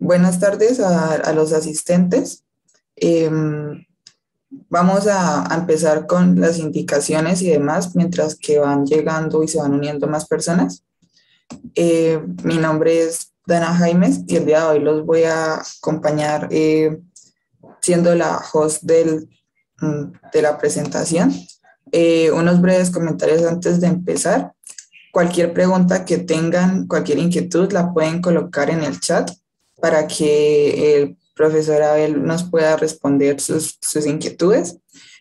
Buenas tardes a, los asistentes. Em, vamos a, empezar con las indicaciones y demás mientras que van llegando y se van uniendo más personas. Eh, mi nombre es Dana Jaimes y el día de hoy los voy a acompañar eh, siendo la host del, mm, de la presentación. Eh, unos breves comentarios antes de empezar. Cualquier pregunta que tengan, cualquier inquietud, la pueden colocar en el chat para que el profesor Abel nos pueda responder sus, sus inquietudes.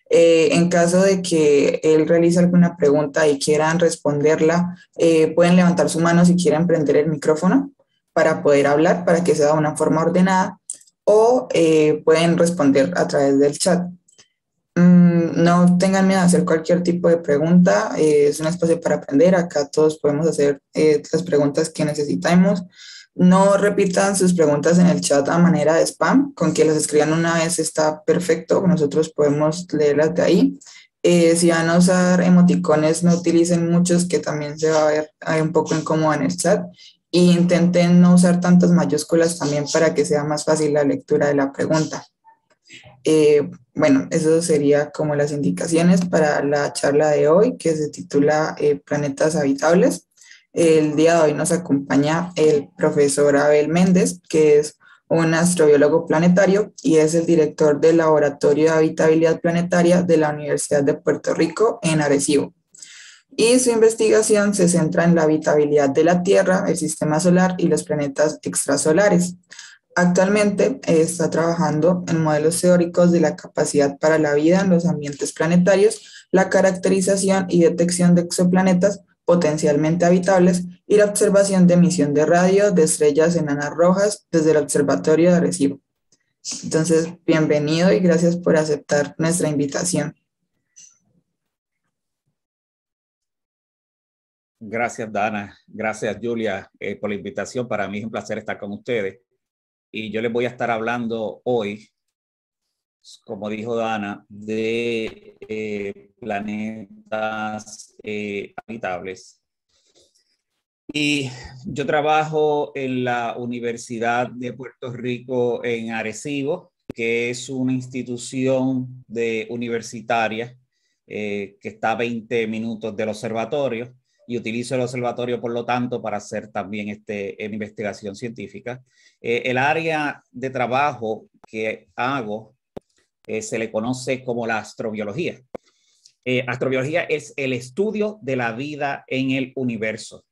Eh, en caso de que él realice alguna pregunta y quieran responderla, eh, pueden levantar su mano si quieren prender el micrófono para poder hablar, para que sea de una forma ordenada, o eh, pueden responder a través del chat. Mm, no tengan miedo a hacer cualquier tipo de pregunta, es un espacio para aprender, acá todos podemos hacer las preguntas que necesitamos. No repitan sus preguntas en el chat a manera de spam, con que las escriban una vez está perfecto, nosotros podemos leerlas de ahí. Eh, si van a usar emoticones, no utilicen muchos, que también se va a ver un poco incómodo en el chat. Y e intenten no usar tantas mayúsculas también para que sea más fácil la lectura de la pregunta. Eh, bueno, eso sería como las indicaciones para la charla de hoy, que se titula eh, Planetas Habitables. El día de hoy nos acompaña el profesor Abel Méndez, que es un astrobiólogo planetario y es el director del Laboratorio de Habitabilidad Planetaria de la Universidad de Puerto Rico en Arecibo. Y su investigación se centra en la habitabilidad de la Tierra, el sistema solar y los planetas extrasolares. Actualmente está trabajando en modelos teóricos de la capacidad para la vida en los ambientes planetarios, la caracterización y detección de exoplanetas potencialmente habitables y la observación de emisión de radio de estrellas enanas rojas desde el Observatorio de Recibo. Entonces, bienvenido y gracias por aceptar nuestra invitación. Gracias, Dana. Gracias, Julia, eh, por la invitación. Para mí es un placer estar con ustedes. Y yo les voy a estar hablando hoy pues, como dijo Dana, de eh, planetas eh, habitables. Y yo trabajo en la Universidad de Puerto Rico en Arecibo, que es una institución de universitaria eh, que está a 20 minutos del observatorio y utilizo el observatorio, por lo tanto, para hacer también este, en investigación científica. el área de trabajo que hago eh, se le conoce como la astrobiología. Eh, astrobiología es el estudio de la vida en el universo.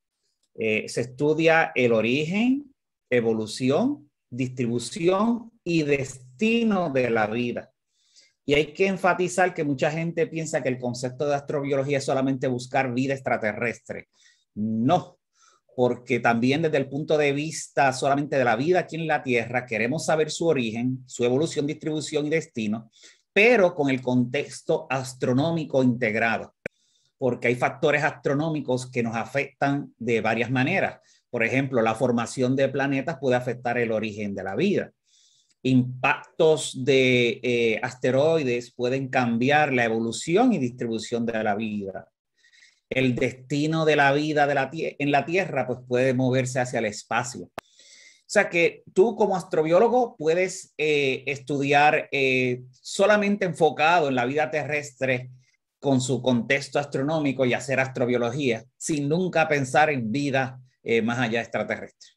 Eh, se estudia el origen, evolución, distribución y destino de la vida. Y hay que enfatizar que mucha gente piensa que el concepto de astrobiología es solamente buscar vida extraterrestre. No, porque también desde el punto de vista solamente de la vida aquí en la Tierra, queremos saber su origen, su evolución, distribución y destino, pero con el contexto astronómico integrado, porque hay factores astronómicos que nos afectan de varias maneras. Por ejemplo, la formación de planetas puede afectar el origen de la vida. Impactos de eh, asteroides pueden cambiar la evolución y distribución de la vida el destino de la vida de la en la Tierra pues puede moverse hacia el espacio. O sea que tú como astrobiólogo puedes eh, estudiar eh, solamente enfocado en la vida terrestre con su contexto astronómico y hacer astrobiología sin nunca pensar en vida eh, más allá extraterrestre.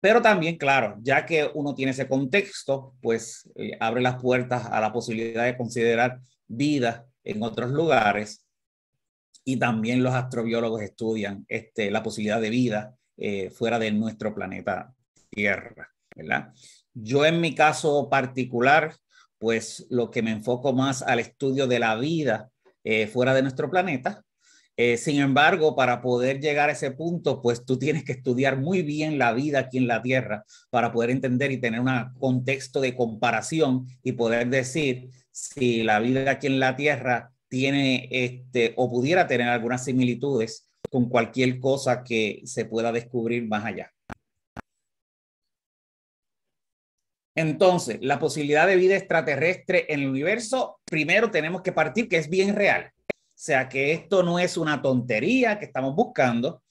Pero también, claro, ya que uno tiene ese contexto, pues abre las puertas a la posibilidad de considerar vida en otros lugares y también los astrobiólogos estudian este, la posibilidad de vida eh, fuera de nuestro planeta Tierra, ¿verdad? Yo en mi caso particular, pues lo que me enfoco más al estudio de la vida eh, fuera de nuestro planeta. Eh, sin embargo, para poder llegar a ese punto, pues tú tienes que estudiar muy bien la vida aquí en la Tierra para poder entender y tener un contexto de comparación y poder decir si la vida aquí en la Tierra tiene este, o pudiera tener algunas similitudes con cualquier cosa que se pueda descubrir más allá. Entonces, la posibilidad de vida extraterrestre en el universo, primero tenemos que partir que es bien real. O sea, que esto no es una tontería que estamos buscando,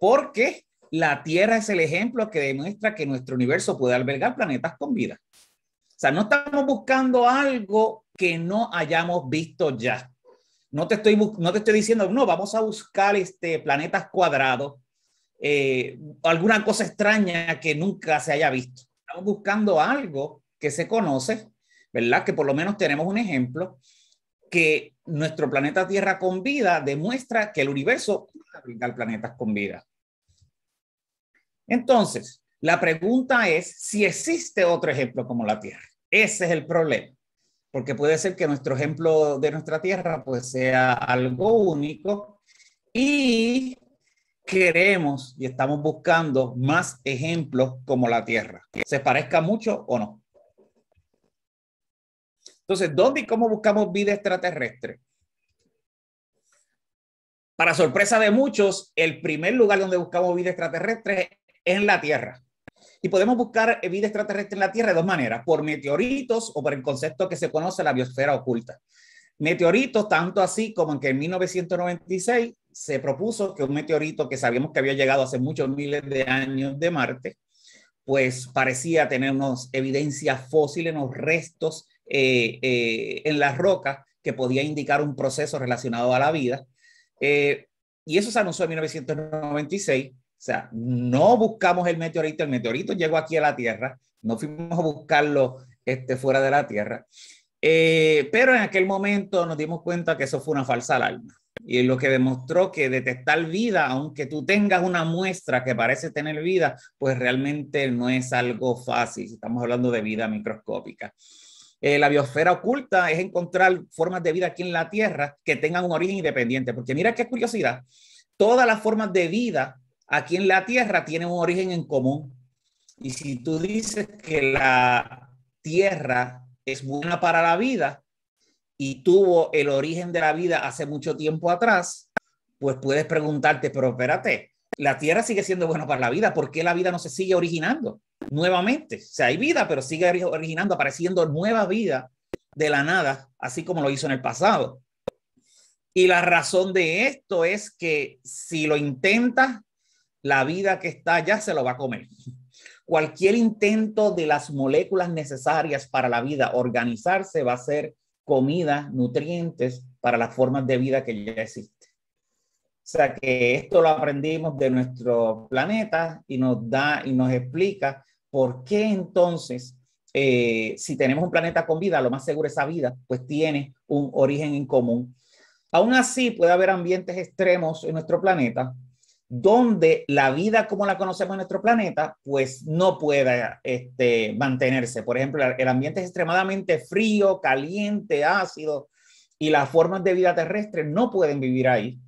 porque la Tierra es el ejemplo que demuestra que nuestro universo puede albergar planetas con vida. O sea, no estamos buscando algo que no hayamos visto ya. No te estoy, no te estoy diciendo, no, vamos a buscar este, planetas cuadrados, eh, alguna cosa extraña que nunca se haya visto. Estamos buscando algo que se conoce, ¿verdad? Que por lo menos tenemos un ejemplo que nuestro planeta Tierra con vida demuestra que el universo puede brindar planetas con vida. Entonces, la pregunta es si existe otro ejemplo como la Tierra. Ese es el problema porque puede ser que nuestro ejemplo de nuestra tierra pues sea algo único y queremos y estamos buscando más ejemplos como la tierra, se parezca mucho o no. Entonces, ¿dónde y cómo buscamos vida extraterrestre? Para sorpresa de muchos, el primer lugar donde buscamos vida extraterrestre es en la Tierra. Y podemos buscar vida extraterrestre en la Tierra de dos maneras, por meteoritos o por el concepto que se conoce la biosfera oculta. Meteoritos, tanto así como en que en 1996 se propuso que un meteorito que sabíamos que había llegado hace muchos miles de años de Marte, pues parecía tener evidencia fósil eh, eh, en los restos en las rocas que podía indicar un proceso relacionado a la vida. Eh, y eso se anunció en 1996. O sea, no buscamos el meteorito, el meteorito llegó aquí a la Tierra, no fuimos a buscarlo este, fuera de la Tierra. Eh, pero en aquel momento nos dimos cuenta que eso fue una falsa alarma. Y lo que demostró que detectar vida, aunque tú tengas una muestra que parece tener vida, pues realmente no es algo fácil. Estamos hablando de vida microscópica. Eh, la biosfera oculta es encontrar formas de vida aquí en la Tierra que tengan un origen independiente. Porque mira qué curiosidad, todas las formas de vida aquí en la Tierra tienen un origen en común. Y si tú dices que la Tierra es buena para la vida y tuvo el origen de la vida hace mucho tiempo atrás, pues puedes preguntarte, pero espérate, la Tierra sigue siendo buena para la vida, ¿por qué la vida no se sigue originando nuevamente? O sea, hay vida, pero sigue originando, apareciendo nueva vida de la nada, así como lo hizo en el pasado. Y la razón de esto es que si lo intentas la vida que está ya se lo va a comer. Cualquier intento de las moléculas necesarias para la vida organizarse va a ser comida, nutrientes para las formas de vida que ya existen. O sea que esto lo aprendimos de nuestro planeta y nos da y nos explica por qué entonces, eh, si tenemos un planeta con vida, lo más seguro es esa vida, pues tiene un origen en común. Aún así, puede haber ambientes extremos en nuestro planeta donde la vida como la conocemos en nuestro planeta, pues no pueda este, mantenerse. Por ejemplo, el ambiente es extremadamente frío, caliente, ácido, y las formas de vida terrestre no pueden vivir ahí.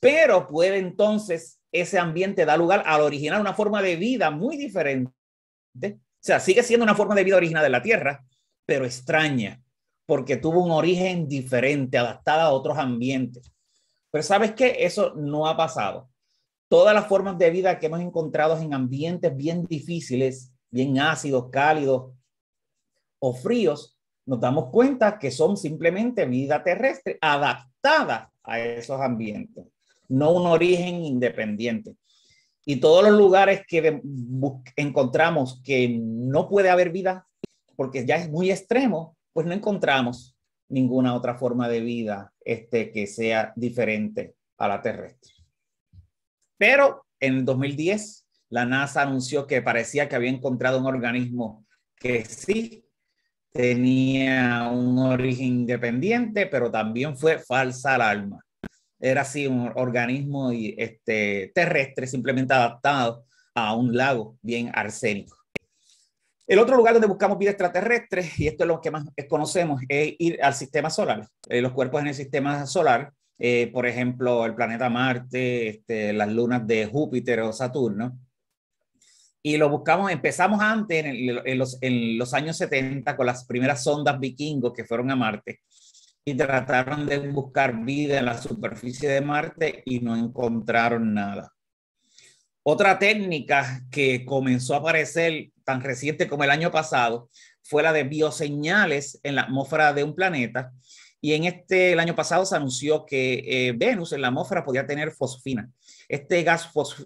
Pero puede entonces ese ambiente dar lugar al originar una forma de vida muy diferente. O sea, sigue siendo una forma de vida original de la Tierra, pero extraña, porque tuvo un origen diferente, adaptada a otros ambientes. Pero sabes qué, eso no ha pasado todas las formas de vida que hemos encontrado en ambientes bien difíciles, bien ácidos, cálidos o fríos, nos damos cuenta que son simplemente vida terrestre adaptada a esos ambientes, no un origen independiente. Y todos los lugares que encontramos que no puede haber vida, porque ya es muy extremo, pues no encontramos ninguna otra forma de vida este, que sea diferente a la terrestre. Pero en 2010, la NASA anunció que parecía que había encontrado un organismo que sí tenía un origen independiente, pero también fue falsa alarma. Era así un organismo este, terrestre, simplemente adaptado a un lago bien arsénico. El otro lugar donde buscamos vida extraterrestre, y esto es lo que más conocemos, es ir al sistema solar. Eh, los cuerpos en el sistema solar eh, por ejemplo, el planeta Marte, este, las lunas de Júpiter o Saturno. Y lo buscamos, empezamos antes, en, los, en los años 70, con las primeras sondas vikingos que fueron a Marte y trataron de buscar vida en la superficie de Marte y no encontraron nada. Otra técnica que comenzó a aparecer tan reciente como el año pasado fue la de bioseñales en la atmósfera de un planeta y en este, el año pasado se anunció que eh, Venus en la atmósfera podía tener fosfina. Este,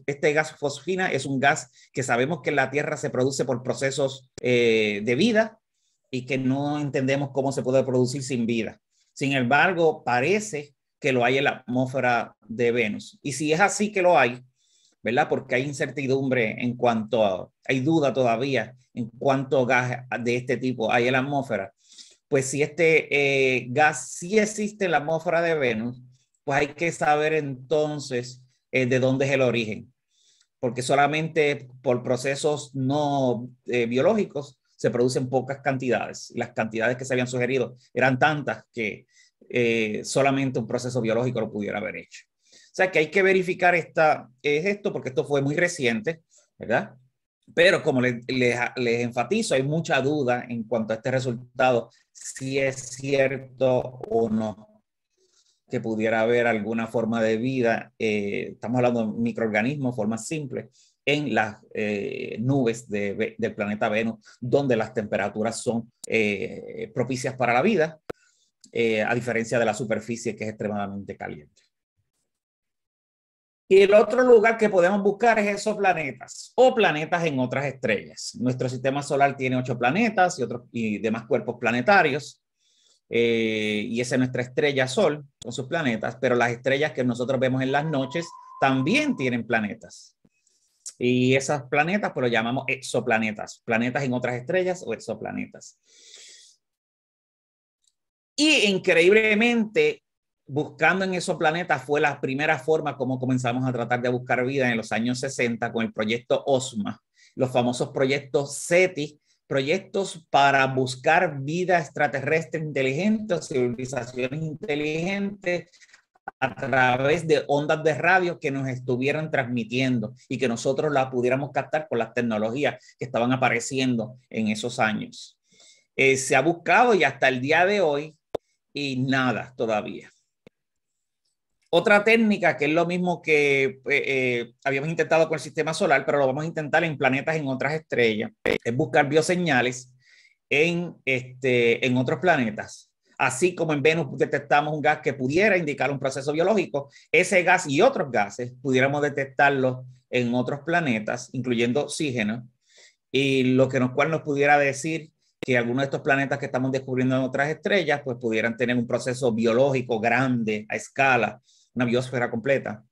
este gas, fosfina es un gas que sabemos que en la Tierra se produce por procesos eh, de vida y que no entendemos cómo se puede producir sin vida. Sin embargo, parece que lo hay en la atmósfera de Venus. Y si es así que lo hay, ¿verdad? Porque hay incertidumbre en cuanto a, hay duda todavía en cuánto gas de este tipo hay en la atmósfera pues si este eh, gas sí existe en la atmósfera de Venus, pues hay que saber entonces eh, de dónde es el origen, porque solamente por procesos no eh, biológicos se producen pocas cantidades. Las cantidades que se habían sugerido eran tantas que solamente un proceso biológico lo pudiera haber hecho. O sea que hay que verificar esta, es esto, porque esto fue muy reciente, ¿verdad? Pero como les, enfatizo, hay mucha duda en cuanto a este resultado, si es cierto o no, que pudiera haber alguna forma de vida, eh, estamos hablando de microorganismos, formas simples, en las eh, nubes del planeta Venus, donde las temperaturas son eh, propicias para la vida, a diferencia de la superficie que es extremadamente caliente. Y el otro lugar que podemos buscar es esos planetas o planetas en otras estrellas. Nuestro sistema solar tiene ocho planetas y, otros, y demás cuerpos planetarios. Eh, y esa es nuestra estrella Sol con sus planetas, pero las estrellas que nosotros vemos en las noches también tienen planetas. Y esas planetas, pues lo llamamos exoplanetas, planetas en otras estrellas o exoplanetas. Y increíblemente, buscando en esos planetas fue la primera forma como comenzamos a tratar de buscar vida en los años 60 con el proyecto OSMA, los famosos proyectos SETI, proyectos para buscar vida extraterrestre inteligente, civilizaciones inteligentes a través de ondas de radio que nos estuvieran transmitiendo y que nosotros la pudiéramos captar con las tecnologías que estaban apareciendo en esos años. Eh, se ha buscado y hasta el día de hoy y nada todavía. Otra técnica que es lo mismo que eh, eh, habíamos intentado con el sistema solar, pero lo vamos a intentar en planetas en otras estrellas, es buscar bioseñales en, este, en otros planetas así como en Venus detectamos un gas que pudiera indicar un proceso biológico, ese gas y otros gases pudiéramos detectarlos en otros planetas, incluyendo oxígeno, y lo que nos, cual nos pudiera decir que algunos de estos planetas que estamos descubriendo en otras estrellas, pues pudieran tener un proceso biológico grande a escala una biosfera completa.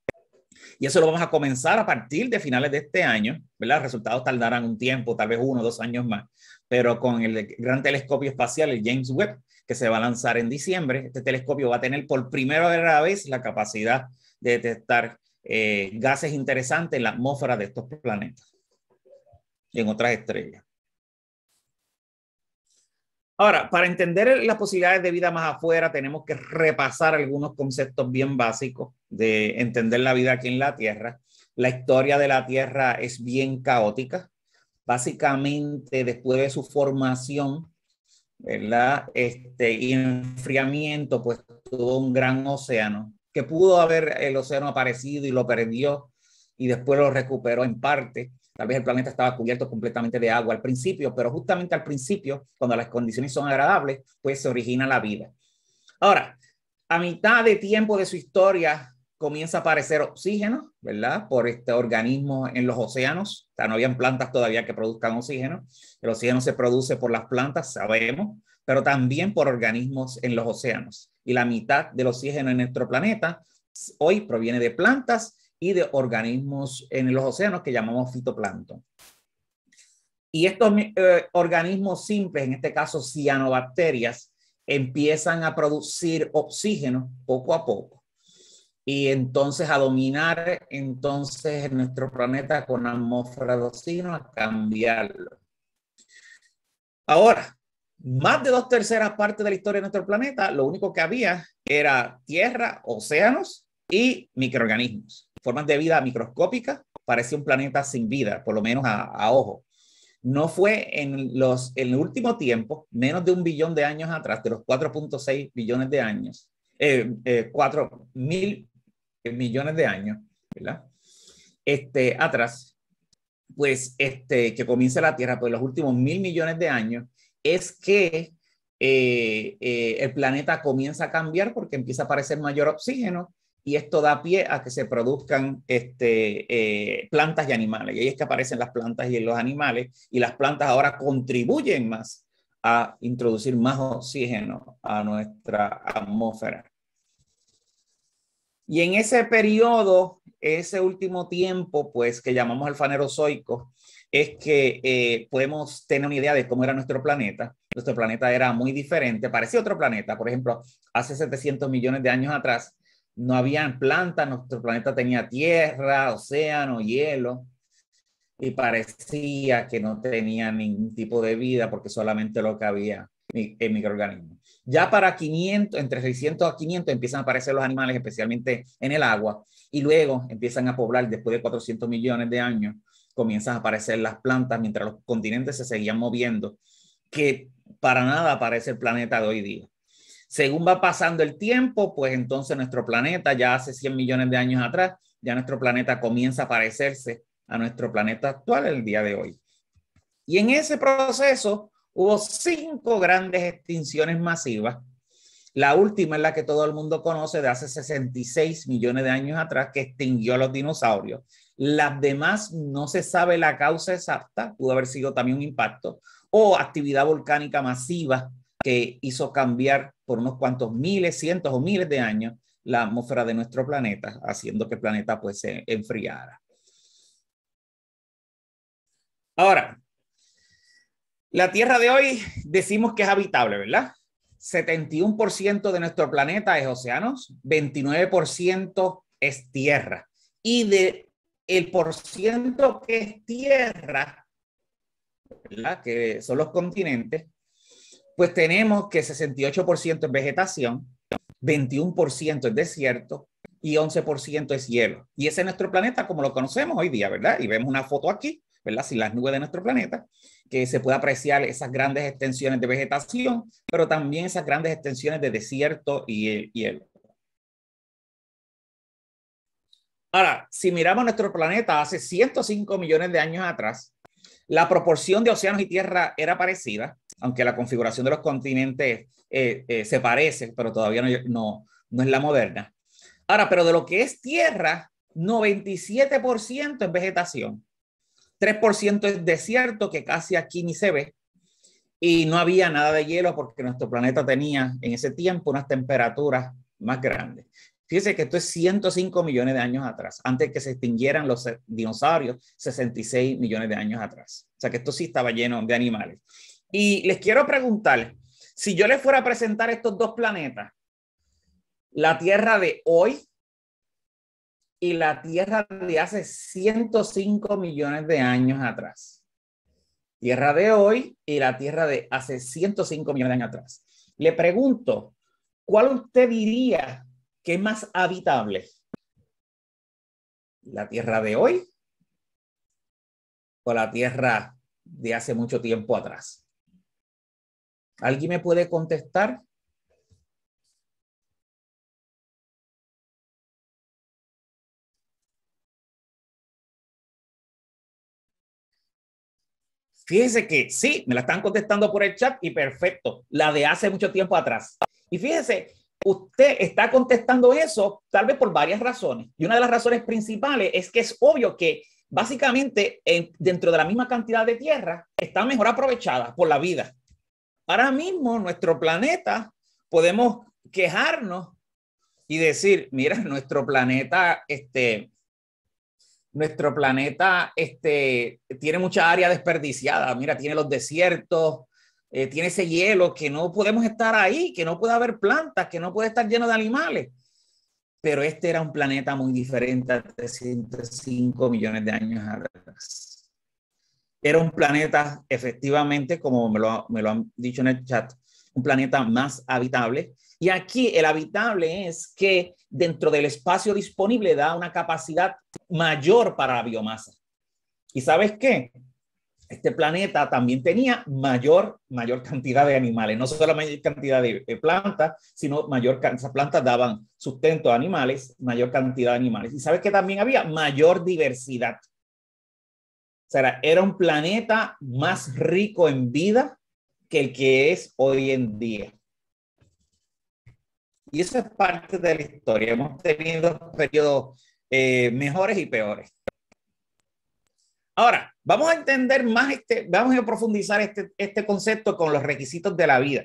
Y eso lo vamos a comenzar a partir de finales de este año, ¿verdad? Resultados tardarán un tiempo, tal vez uno o dos años más, pero con el gran telescopio espacial, el James Webb, que se va a lanzar en diciembre, este telescopio va a tener por primera vez la capacidad de detectar eh, gases interesantes en la atmósfera de estos planetas y en otras estrellas. Ahora, para entender las posibilidades de vida más afuera, tenemos que repasar algunos conceptos bien básicos de entender la vida aquí en la Tierra. La historia de la Tierra es bien caótica. Básicamente, después de su formación, Este, y enfriamiento, pues tuvo un gran océano, que pudo haber el océano aparecido y lo perdió y después lo recuperó en parte. Tal vez el planeta estaba cubierto completamente de agua al principio, pero justamente al principio, cuando las condiciones son agradables, pues se origina la vida. Ahora, a mitad de tiempo de su historia comienza a aparecer oxígeno, ¿verdad? Por este organismo en los océanos. O sea, no habían plantas todavía que produzcan oxígeno. El oxígeno se produce por las plantas, sabemos, pero también por organismos en los océanos. Y la mitad del oxígeno en nuestro planeta hoy proviene de plantas y de organismos en los océanos que llamamos fitoplancton. Y estos eh, organismos simples, en este caso cianobacterias, empiezan a producir oxígeno poco a poco y entonces a dominar entonces nuestro planeta con atmósfera de oxígeno, a cambiarlo. Ahora, más de dos terceras partes de la historia de nuestro planeta, lo único que había era tierra, océanos y microorganismos formas de vida microscópicas, parecía un planeta sin vida, por lo menos a, ojo. No fue en, los, en el último tiempo, menos de un billón de años atrás, de los 4.6 billones de años, eh, 4 eh, mil millones de años, Este, atrás, pues este, que comienza la Tierra, pues los últimos mil millones de años, es que eh, eh, el planeta comienza a cambiar porque empieza a aparecer mayor oxígeno y esto da pie a que se produzcan este, eh, plantas y animales. Y ahí es que aparecen las plantas y los animales, y las plantas ahora contribuyen más a introducir más oxígeno a nuestra atmósfera. Y en ese periodo, ese último tiempo, pues que llamamos el fanerozoico, es que eh, podemos tener una idea de cómo era nuestro planeta. Nuestro planeta era muy diferente, parecía otro planeta. Por ejemplo, hace 700 millones de años atrás, no habían plantas, nuestro planeta tenía tierra, océano, hielo, y parecía que no tenía ningún tipo de vida porque solamente lo que había en microorganismos. Ya para 500, entre 600 a 500 empiezan a aparecer los animales, especialmente en el agua, y luego empiezan a poblar después de 400 millones de años, comienzan a aparecer las plantas mientras los continentes se seguían moviendo, que para nada aparece el planeta de hoy día. Según va pasando el tiempo, pues entonces nuestro planeta, ya hace 100 millones de años atrás, ya nuestro planeta comienza a parecerse a nuestro planeta actual el día de hoy. Y en ese proceso hubo cinco grandes extinciones masivas. La última es la que todo el mundo conoce de hace 66 millones de años atrás, que extinguió a los dinosaurios. Las demás no se sabe la causa exacta, pudo haber sido también un impacto o actividad volcánica masiva que hizo cambiar por unos cuantos miles, cientos o miles de años la atmósfera de nuestro planeta, haciendo que el planeta pues se enfriara. Ahora, la Tierra de hoy decimos que es habitable, ¿verdad? 71% de nuestro planeta es océanos, 29% es tierra. Y de el porciento que es tierra, ¿verdad? que son los continentes, pues tenemos que 68% es vegetación, 21% es desierto y 11% es hielo. Y ese es nuestro planeta como lo conocemos hoy día, ¿verdad? Y vemos una foto aquí, ¿verdad? Sin las nubes de nuestro planeta, que se puede apreciar esas grandes extensiones de vegetación, pero también esas grandes extensiones de desierto y hielo. Ahora, si miramos nuestro planeta hace 105 millones de años atrás, la proporción de océanos y tierra era parecida, aunque la configuración de los continentes eh, eh, se parece, pero todavía no, no, no es la moderna. Ahora, pero de lo que es tierra, 97% es vegetación, 3% es desierto, que casi aquí ni se ve, y no había nada de hielo porque nuestro planeta tenía en ese tiempo unas temperaturas más grandes. Fíjense que esto es 105 millones de años atrás, antes que se extinguieran los dinosaurios, 66 millones de años atrás. O sea que esto sí estaba lleno de animales. Y les quiero preguntar, si yo les fuera a presentar estos dos planetas, la Tierra de hoy y la Tierra de hace 105 millones de años atrás. Tierra de hoy y la Tierra de hace 105 millones de años atrás. Le pregunto, ¿cuál usted diría ¿Qué es más habitable? ¿La Tierra de hoy o la Tierra de hace mucho tiempo atrás? ¿Alguien me puede contestar? Fíjense que sí, me la están contestando por el chat y perfecto, la de hace mucho tiempo atrás. Y fíjense Usted está contestando eso tal vez por varias razones. Y una de las razones principales es que es obvio que básicamente dentro de la misma cantidad de tierra está mejor aprovechada por la vida. Ahora mismo nuestro planeta podemos quejarnos y decir, mira, nuestro planeta, este, nuestro planeta este, tiene mucha área desperdiciada, mira, tiene los desiertos, eh, tiene ese hielo, que no podemos estar ahí, que no puede haber plantas, que no puede estar lleno de animales. Pero este era un planeta muy diferente a 305 millones de años atrás. Era un planeta, efectivamente, como me lo, me lo han dicho en el chat, un planeta más habitable. Y aquí el habitable es que dentro del espacio disponible da una capacidad mayor para la biomasa. ¿Y sabes qué? este planeta también tenía mayor, mayor cantidad de animales, no solo mayor cantidad de, plantas, sino mayor esas plantas daban sustento a animales, mayor cantidad de animales. Y sabes que también había mayor diversidad. O sea, era un planeta más rico en vida que el que es hoy en día. Y eso es parte de la historia. Hemos tenido periodos eh, mejores y peores. Ahora, Vamos a entender más este, vamos a profundizar este, este concepto con los requisitos de la vida.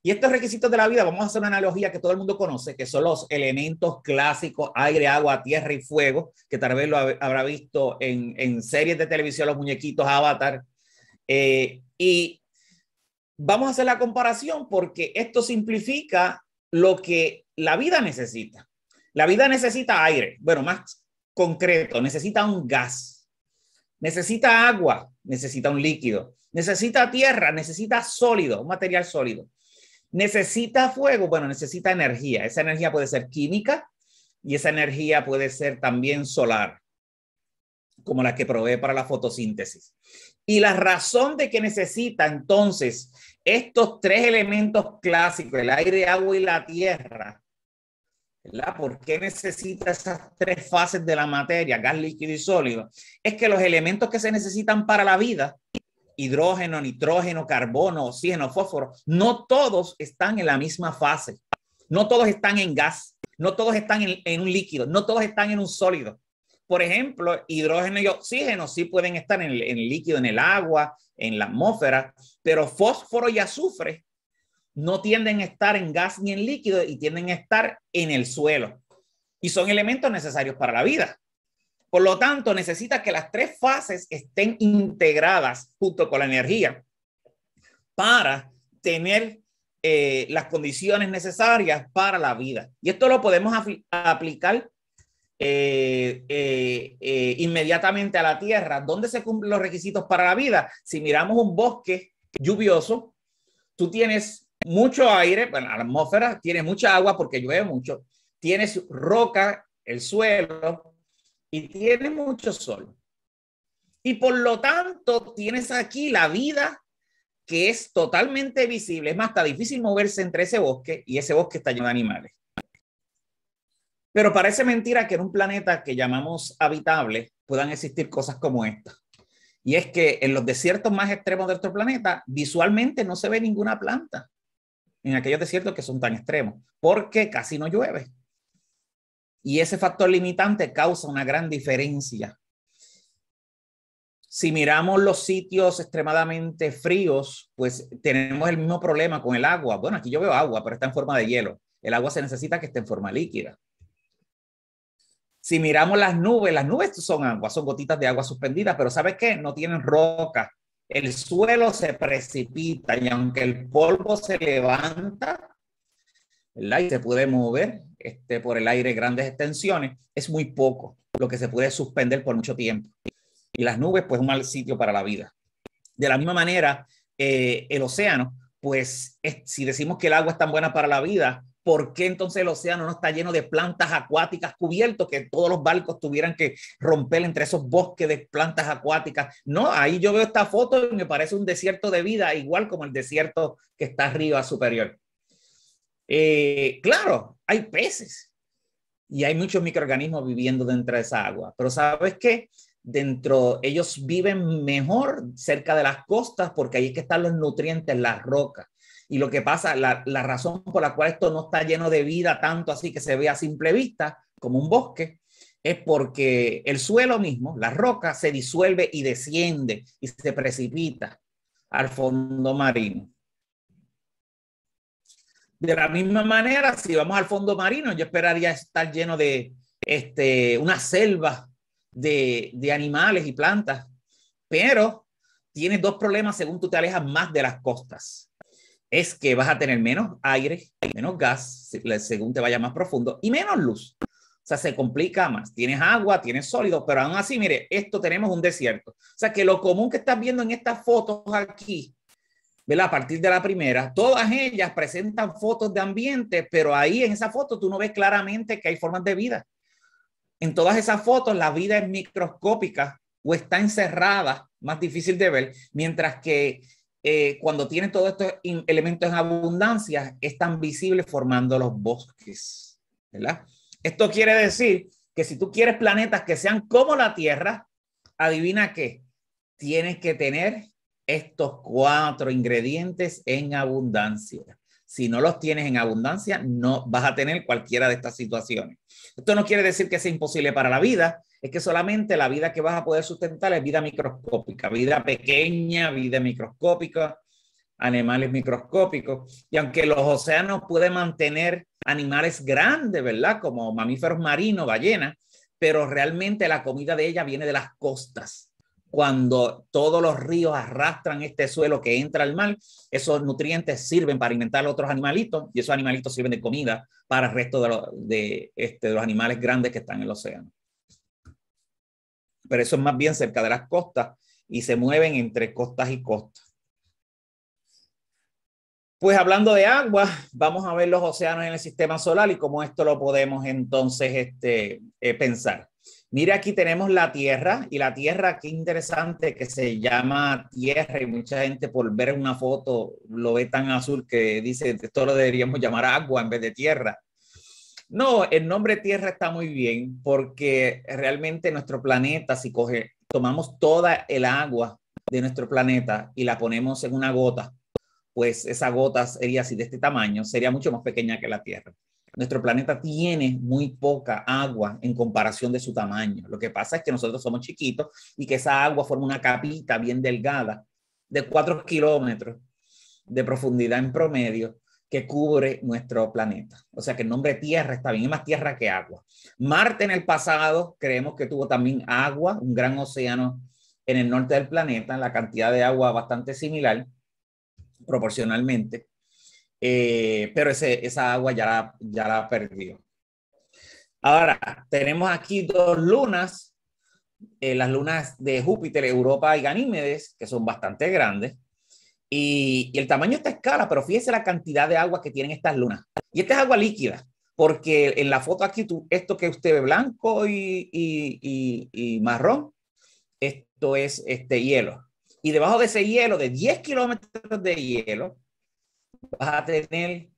Y estos requisitos de la vida, vamos a hacer una analogía que todo el mundo conoce, que son los elementos clásicos, aire, agua, tierra y fuego, que tal vez lo habrá visto en, en series de televisión, los muñequitos, avatar. Eh, y vamos a hacer la comparación porque esto simplifica lo que la vida necesita. La vida necesita aire, bueno, más concreto, necesita un gas necesita agua, necesita un líquido, necesita tierra, necesita sólido, un material sólido. Necesita fuego, bueno, necesita energía. Esa energía puede ser química y esa energía puede ser también solar, como la que provee para la fotosíntesis. Y la razón de que necesita entonces estos tres elementos clásicos, el aire, agua y la tierra, ¿Por qué necesita esas tres fases de la materia, gas líquido y sólido? Es que los elementos que se necesitan para la vida, hidrógeno, nitrógeno, carbono, oxígeno, fósforo, no todos están en la misma fase. No todos están en gas, no todos están en, un líquido, no todos están en un sólido. Por ejemplo, hidrógeno y oxígeno sí pueden estar en en líquido, en el agua, en la atmósfera, pero fósforo y azufre no tienden a estar en gas ni en líquido y tienden a estar en el suelo. Y son elementos necesarios para la vida. Por lo tanto, necesita que las tres fases estén integradas junto con la energía para tener eh, las condiciones necesarias para la vida. Y esto lo podemos aplicar eh, eh, inmediatamente a la tierra. ¿Dónde se cumplen los requisitos para la vida? Si miramos un bosque lluvioso, tú tienes mucho aire, bueno, la atmósfera, tiene mucha agua porque llueve mucho, tienes roca, el suelo, y tiene mucho sol. Y por lo tanto, tienes aquí la vida que es totalmente visible. Es más, está difícil moverse entre ese bosque y ese bosque está lleno de animales. Pero parece mentira que en un planeta que llamamos habitable puedan existir cosas como esta. Y es que en los desiertos más extremos de nuestro planeta, visualmente no se ve ninguna planta en aquellos desiertos que son tan extremos, porque casi no llueve. Y ese factor limitante causa una gran diferencia. Si miramos los sitios extremadamente fríos, pues tenemos el mismo problema con el agua. Bueno, aquí yo veo agua, pero está en forma de hielo. El agua se necesita que esté en forma líquida. Si miramos las nubes, las nubes son agua, son gotitas de agua suspendidas, pero ¿sabes qué? No tienen roca el suelo se precipita y aunque el polvo se levanta, el aire se puede mover este, por el aire grandes extensiones, es muy poco lo que se puede suspender por mucho tiempo. Y las nubes, pues, un mal sitio para la vida. De la misma manera, eh, el océano, pues, si decimos que el agua es tan buena para la vida, ¿por qué entonces el océano no está lleno de plantas acuáticas cubiertos? Que todos los barcos tuvieran que romper entre esos bosques de plantas acuáticas. No, ahí yo veo esta foto y me parece un desierto de vida, igual como el desierto que está arriba superior. Eh, claro, hay peces y hay muchos microorganismos viviendo dentro de esa agua, pero ¿sabes qué? Dentro, ellos viven mejor cerca de las costas porque ahí es que están los nutrientes, las rocas. Y lo que pasa, la, razón por la cual esto no está lleno de vida tanto así que se ve a simple vista como un bosque, es porque el suelo mismo, la roca, se disuelve y desciende y se precipita al fondo marino. De la misma manera, si vamos al fondo marino, yo esperaría estar lleno de este, una selva de, de animales y plantas, pero tienes dos problemas según tú te alejas más de las costas es que vas a tener menos aire, menos gas, según te vaya más profundo, y menos luz. O sea, se complica más. Tienes agua, tienes sólido, pero aún así, mire, esto tenemos un desierto. O sea, que lo común que estás viendo en estas fotos aquí, ¿verdad? A partir de la primera, todas ellas presentan fotos de ambiente, pero ahí en esa foto tú no ves claramente que hay formas de vida. En todas esas fotos la vida es microscópica o está encerrada, más difícil de ver, mientras que eh, cuando tiene todos estos elementos en abundancia, están visibles formando los bosques, ¿verdad? Esto quiere decir que si tú quieres planetas que sean como la Tierra, adivina qué, tienes que tener estos cuatro ingredientes en abundancia. Si no los tienes en abundancia, no vas a tener cualquiera de estas situaciones. Esto no quiere decir que sea imposible para la vida, es que solamente la vida que vas a poder sustentar es vida microscópica, vida pequeña, vida microscópica, animales microscópicos. Y aunque los océanos pueden mantener animales grandes, ¿verdad? Como mamíferos marinos, ballenas, pero realmente la comida de ella viene de las costas. Cuando todos los ríos arrastran este suelo que entra al mar, esos nutrientes sirven para alimentar otros animalitos y esos animalitos sirven de comida para el resto de los este, animales grandes que están en el océano pero eso es más bien cerca de las costas y se mueven entre costas y costas. Pues hablando de agua, vamos a ver los océanos en el sistema solar y cómo esto lo podemos entonces este, eh, pensar. Mira, aquí tenemos la Tierra y la Tierra, qué interesante que se llama Tierra y mucha gente por ver una foto lo ve tan azul que dice, esto lo deberíamos llamar agua en vez de Tierra. No, el nombre Tierra está muy bien porque realmente nuestro planeta, si coge, tomamos toda el agua de nuestro planeta y la ponemos en una gota, pues esa gota sería así de este tamaño, sería mucho más pequeña que la Tierra. Nuestro planeta tiene muy poca agua en comparación de su tamaño. Lo que pasa es que nosotros somos chiquitos y que esa agua forma una capita bien delgada de 4 kilómetros de profundidad en promedio que cubre nuestro planeta. O sea que el nombre Tierra está bien, es más tierra que agua. Marte en el pasado creemos que tuvo también agua, un gran océano en el norte del planeta, la cantidad de agua bastante similar proporcionalmente, eh, pero esa agua ya la, ya la perdió. Ahora, tenemos aquí dos lunas, eh, las lunas de Júpiter, Europa y Ganímedes, que son bastante grandes. Y, el tamaño está escala, pero fíjese la cantidad de agua que tienen estas lunas. Y esta es agua líquida, porque en la foto aquí, tú, esto que usted ve blanco y, marrón, esto es este hielo. Y debajo de ese hielo, de 10 kilómetros de hielo, vas a tener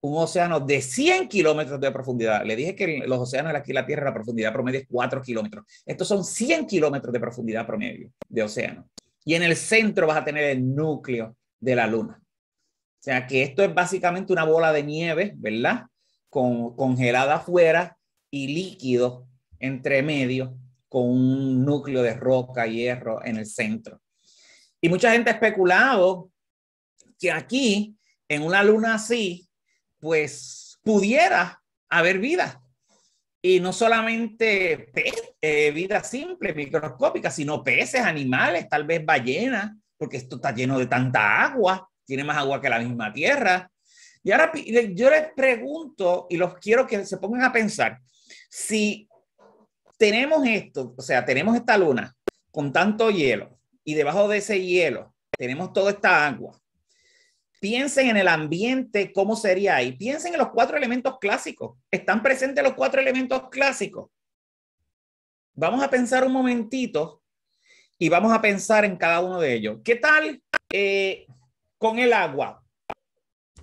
un océano de 100 kilómetros de profundidad. Le dije que los océanos aquí en la Tierra, la profundidad promedio es 4 kilómetros. Estos son 100 kilómetros de profundidad promedio de océano y en el centro vas a tener el núcleo de la luna. O sea que esto es básicamente una bola de nieve, ¿verdad? Con, congelada afuera y líquido entre medio con un núcleo de roca, hierro en el centro. Y mucha gente ha especulado que aquí, en una luna así, pues pudiera haber vida, y no solamente eh, vida simple, microscópica, sino peces, animales, tal vez ballenas, porque esto está lleno de tanta agua, tiene más agua que la misma tierra. Y ahora yo les pregunto y los quiero que se pongan a pensar, si tenemos esto, o sea, tenemos esta luna con tanto hielo y debajo de ese hielo tenemos toda esta agua, Piensen en el ambiente, cómo sería ahí. Piensen en los cuatro elementos clásicos. ¿Están presentes los cuatro elementos clásicos? Vamos a pensar un momentito y vamos a pensar en cada uno de ellos. ¿Qué tal eh, con el agua?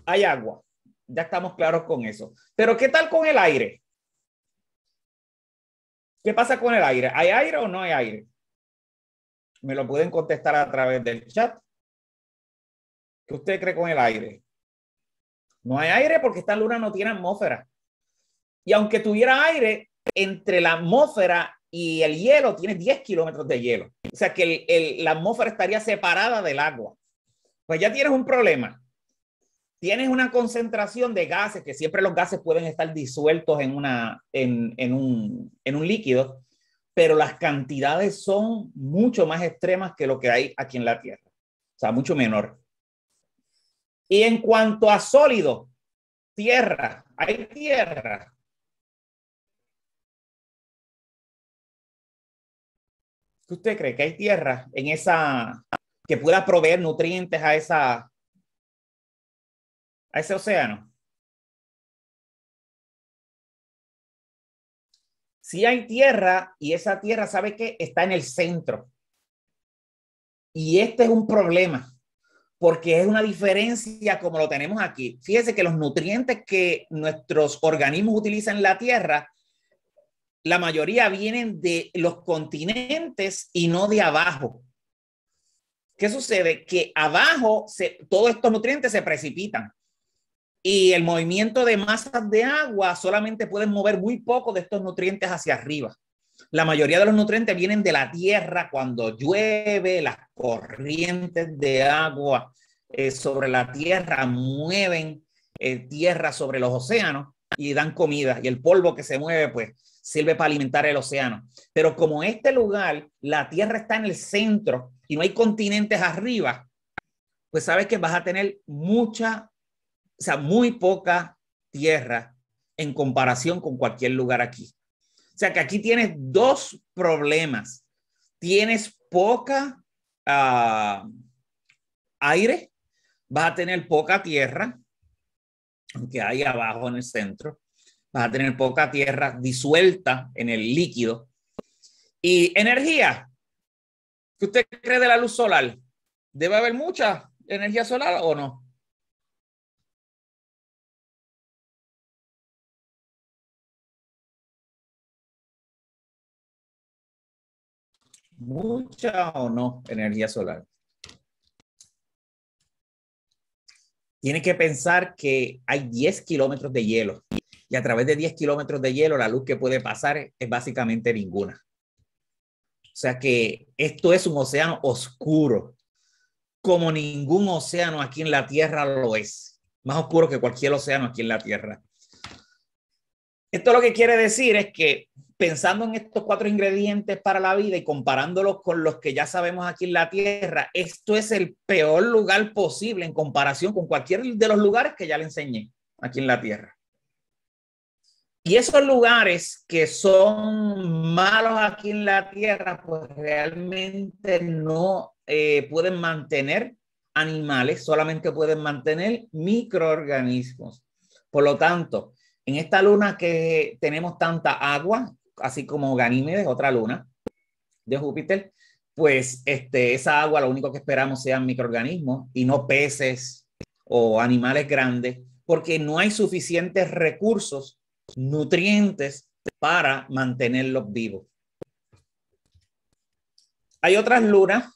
Hay agua. Ya estamos claros con eso. Pero ¿qué tal con el aire? ¿Qué pasa con el aire? ¿Hay aire o no hay aire? Me lo pueden contestar a través del chat. ¿Qué usted cree con el aire? No hay aire porque esta luna no tiene atmósfera. Y aunque tuviera aire, entre la atmósfera y el hielo tiene 10 kilómetros de hielo. O sea que la atmósfera estaría separada del agua. Pues ya tienes un problema. Tienes una concentración de gases, que siempre los gases pueden estar disueltos en, un, en un líquido, pero las cantidades son mucho más extremas que lo que hay aquí en la Tierra. O sea, mucho menor. Y en cuanto a sólido, tierra, hay tierra. usted cree que hay tierra en esa que pueda proveer nutrientes a esa a ese océano? Si hay tierra y esa tierra sabe que está en el centro. Y este es un problema porque es una diferencia como lo tenemos aquí. Fíjese que los nutrientes que nuestros organismos utilizan en la Tierra, la mayoría vienen de los continentes y no de abajo. ¿Qué sucede? Que abajo todos estos nutrientes se precipitan y el movimiento de masas de agua solamente pueden mover muy poco de estos nutrientes hacia arriba la mayoría de los nutrientes vienen de la tierra cuando llueve, las corrientes de agua eh, sobre la tierra mueven eh, tierra sobre los océanos y dan comida. Y el polvo que se mueve, pues, sirve para alimentar el océano. Pero como este lugar, la tierra está en el centro y no hay continentes arriba, pues sabes que vas a tener mucha, o sea, muy poca tierra en comparación con cualquier lugar aquí. O sea que aquí tienes dos problemas. Tienes poca ah, aire, vas a tener poca tierra, aunque hay abajo en el centro, vas a tener poca tierra disuelta en el líquido. Y energía, ¿qué usted cree de la luz solar? ¿Debe haber mucha energía solar o no? mucha o no energía solar. Tiene que pensar que hay 10 kilómetros de hielo y a través de 10 kilómetros de hielo la luz que puede pasar es básicamente ninguna. O sea que esto es un océano oscuro, como ningún océano aquí en la Tierra lo es, más oscuro que cualquier océano aquí en la Tierra. Esto lo que quiere decir es que pensando en estos cuatro ingredientes para la vida y comparándolos con los que ya sabemos aquí en la Tierra, esto es el peor lugar posible en comparación con cualquier de los lugares que ya le enseñé aquí en la Tierra. Y esos lugares que son malos aquí en la Tierra, pues realmente no eh, pueden mantener animales, solamente pueden mantener microorganismos. Por lo tanto, en esta luna que tenemos tanta agua así como Ganímedes, otra luna de Júpiter, pues este, esa agua lo único que esperamos sean microorganismos y no peces o animales grandes, porque no hay suficientes recursos, nutrientes para mantenerlos vivos. Hay otras lunas,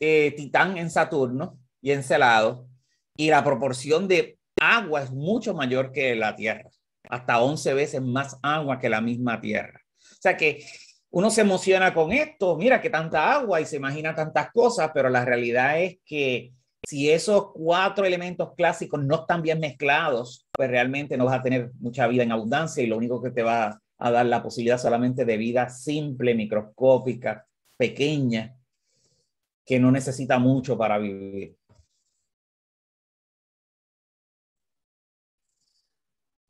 eh, Titán en Saturno y en Celado, y la proporción de agua es mucho mayor que la Tierra, hasta 11 veces más agua que la misma Tierra. O sea que uno se emociona con esto, mira que tanta agua y se imagina tantas cosas, pero la realidad es que si esos cuatro elementos clásicos no están bien mezclados, pues realmente no vas a tener mucha vida en abundancia y lo único que te va a dar la posibilidad solamente de vida simple, microscópica, pequeña, que no necesita mucho para vivir.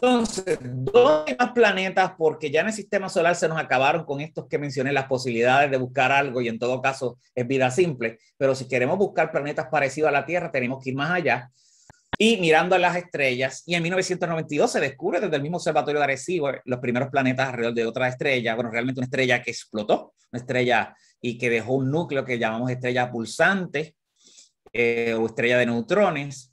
Entonces, dos más planetas? Porque ya en el sistema solar se nos acabaron con estos que mencioné, las posibilidades de buscar algo y en todo caso es vida simple. Pero si queremos buscar planetas parecidos a la Tierra, tenemos que ir más allá. Y mirando a las estrellas, y en 1992 se descubre desde el mismo observatorio de Arecibo eh, los primeros planetas alrededor de otra estrella, bueno, realmente una estrella que explotó, una estrella y que dejó un núcleo que llamamos estrella pulsante eh, o estrella de neutrones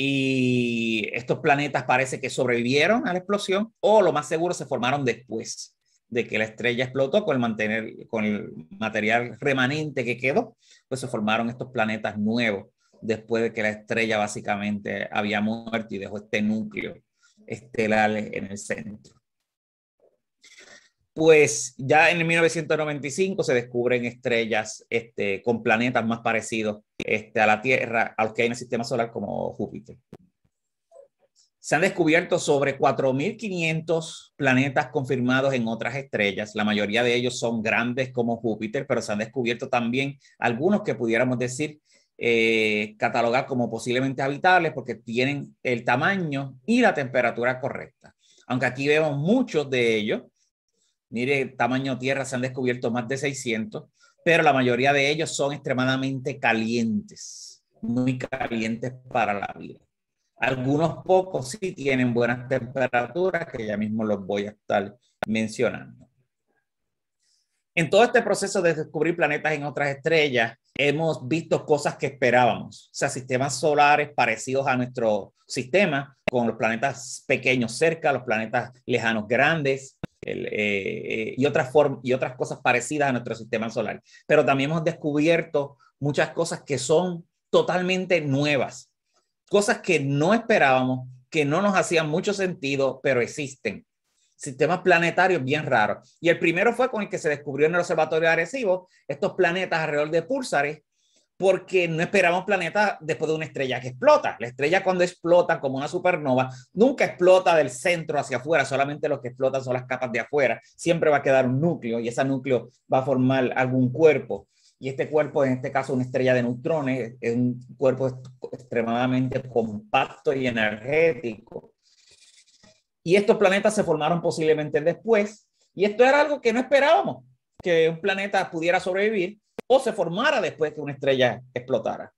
y estos planetas parece que sobrevivieron a la explosión o lo más seguro se formaron después de que la estrella explotó con el, mantener, con el material remanente que quedó, pues se formaron estos planetas nuevos después de que la estrella básicamente había muerto y dejó este núcleo estelar en el centro pues ya en el 1995 se descubren estrellas este, con planetas más parecidos este, a la Tierra, a que hay en el sistema solar como Júpiter. Se han descubierto sobre 4.500 planetas confirmados en otras estrellas. La mayoría de ellos son grandes como Júpiter, pero se han descubierto también algunos que pudiéramos decir eh, catalogar como posiblemente habitables porque tienen el tamaño y la temperatura correcta. Aunque aquí vemos muchos de ellos Mire, tamaño tierra se han descubierto más de 600, pero la mayoría de ellos son extremadamente calientes, muy calientes para la vida. Algunos pocos sí tienen buenas temperaturas, que ya mismo los voy a estar mencionando. En todo este proceso de descubrir planetas en otras estrellas, hemos visto cosas que esperábamos, o sea, sistemas solares parecidos a nuestro sistema, con los planetas pequeños cerca, los planetas lejanos grandes, eh, y, otras y otras cosas parecidas a nuestro sistema solar. Pero también hemos descubierto muchas cosas que son totalmente nuevas, cosas que no esperábamos, que no nos hacían mucho sentido, pero existen. Sistemas planetarios bien raros. Y el primero fue con el que se descubrió en el Observatorio de Arecibo, estos planetas alrededor de púlsares porque no esperamos planetas después de una estrella que explota. La estrella cuando explota como una supernova nunca explota del centro hacia afuera, solamente lo que explota son las capas de afuera. Siempre va a quedar un núcleo y ese núcleo va a formar algún cuerpo. Y este cuerpo, en este caso una estrella de neutrones, es un cuerpo extremadamente compacto y energético. Y estos planetas se formaron posiblemente después. Y esto era algo que no esperábamos que un planeta pudiera sobrevivir o se formara después que una estrella explotara.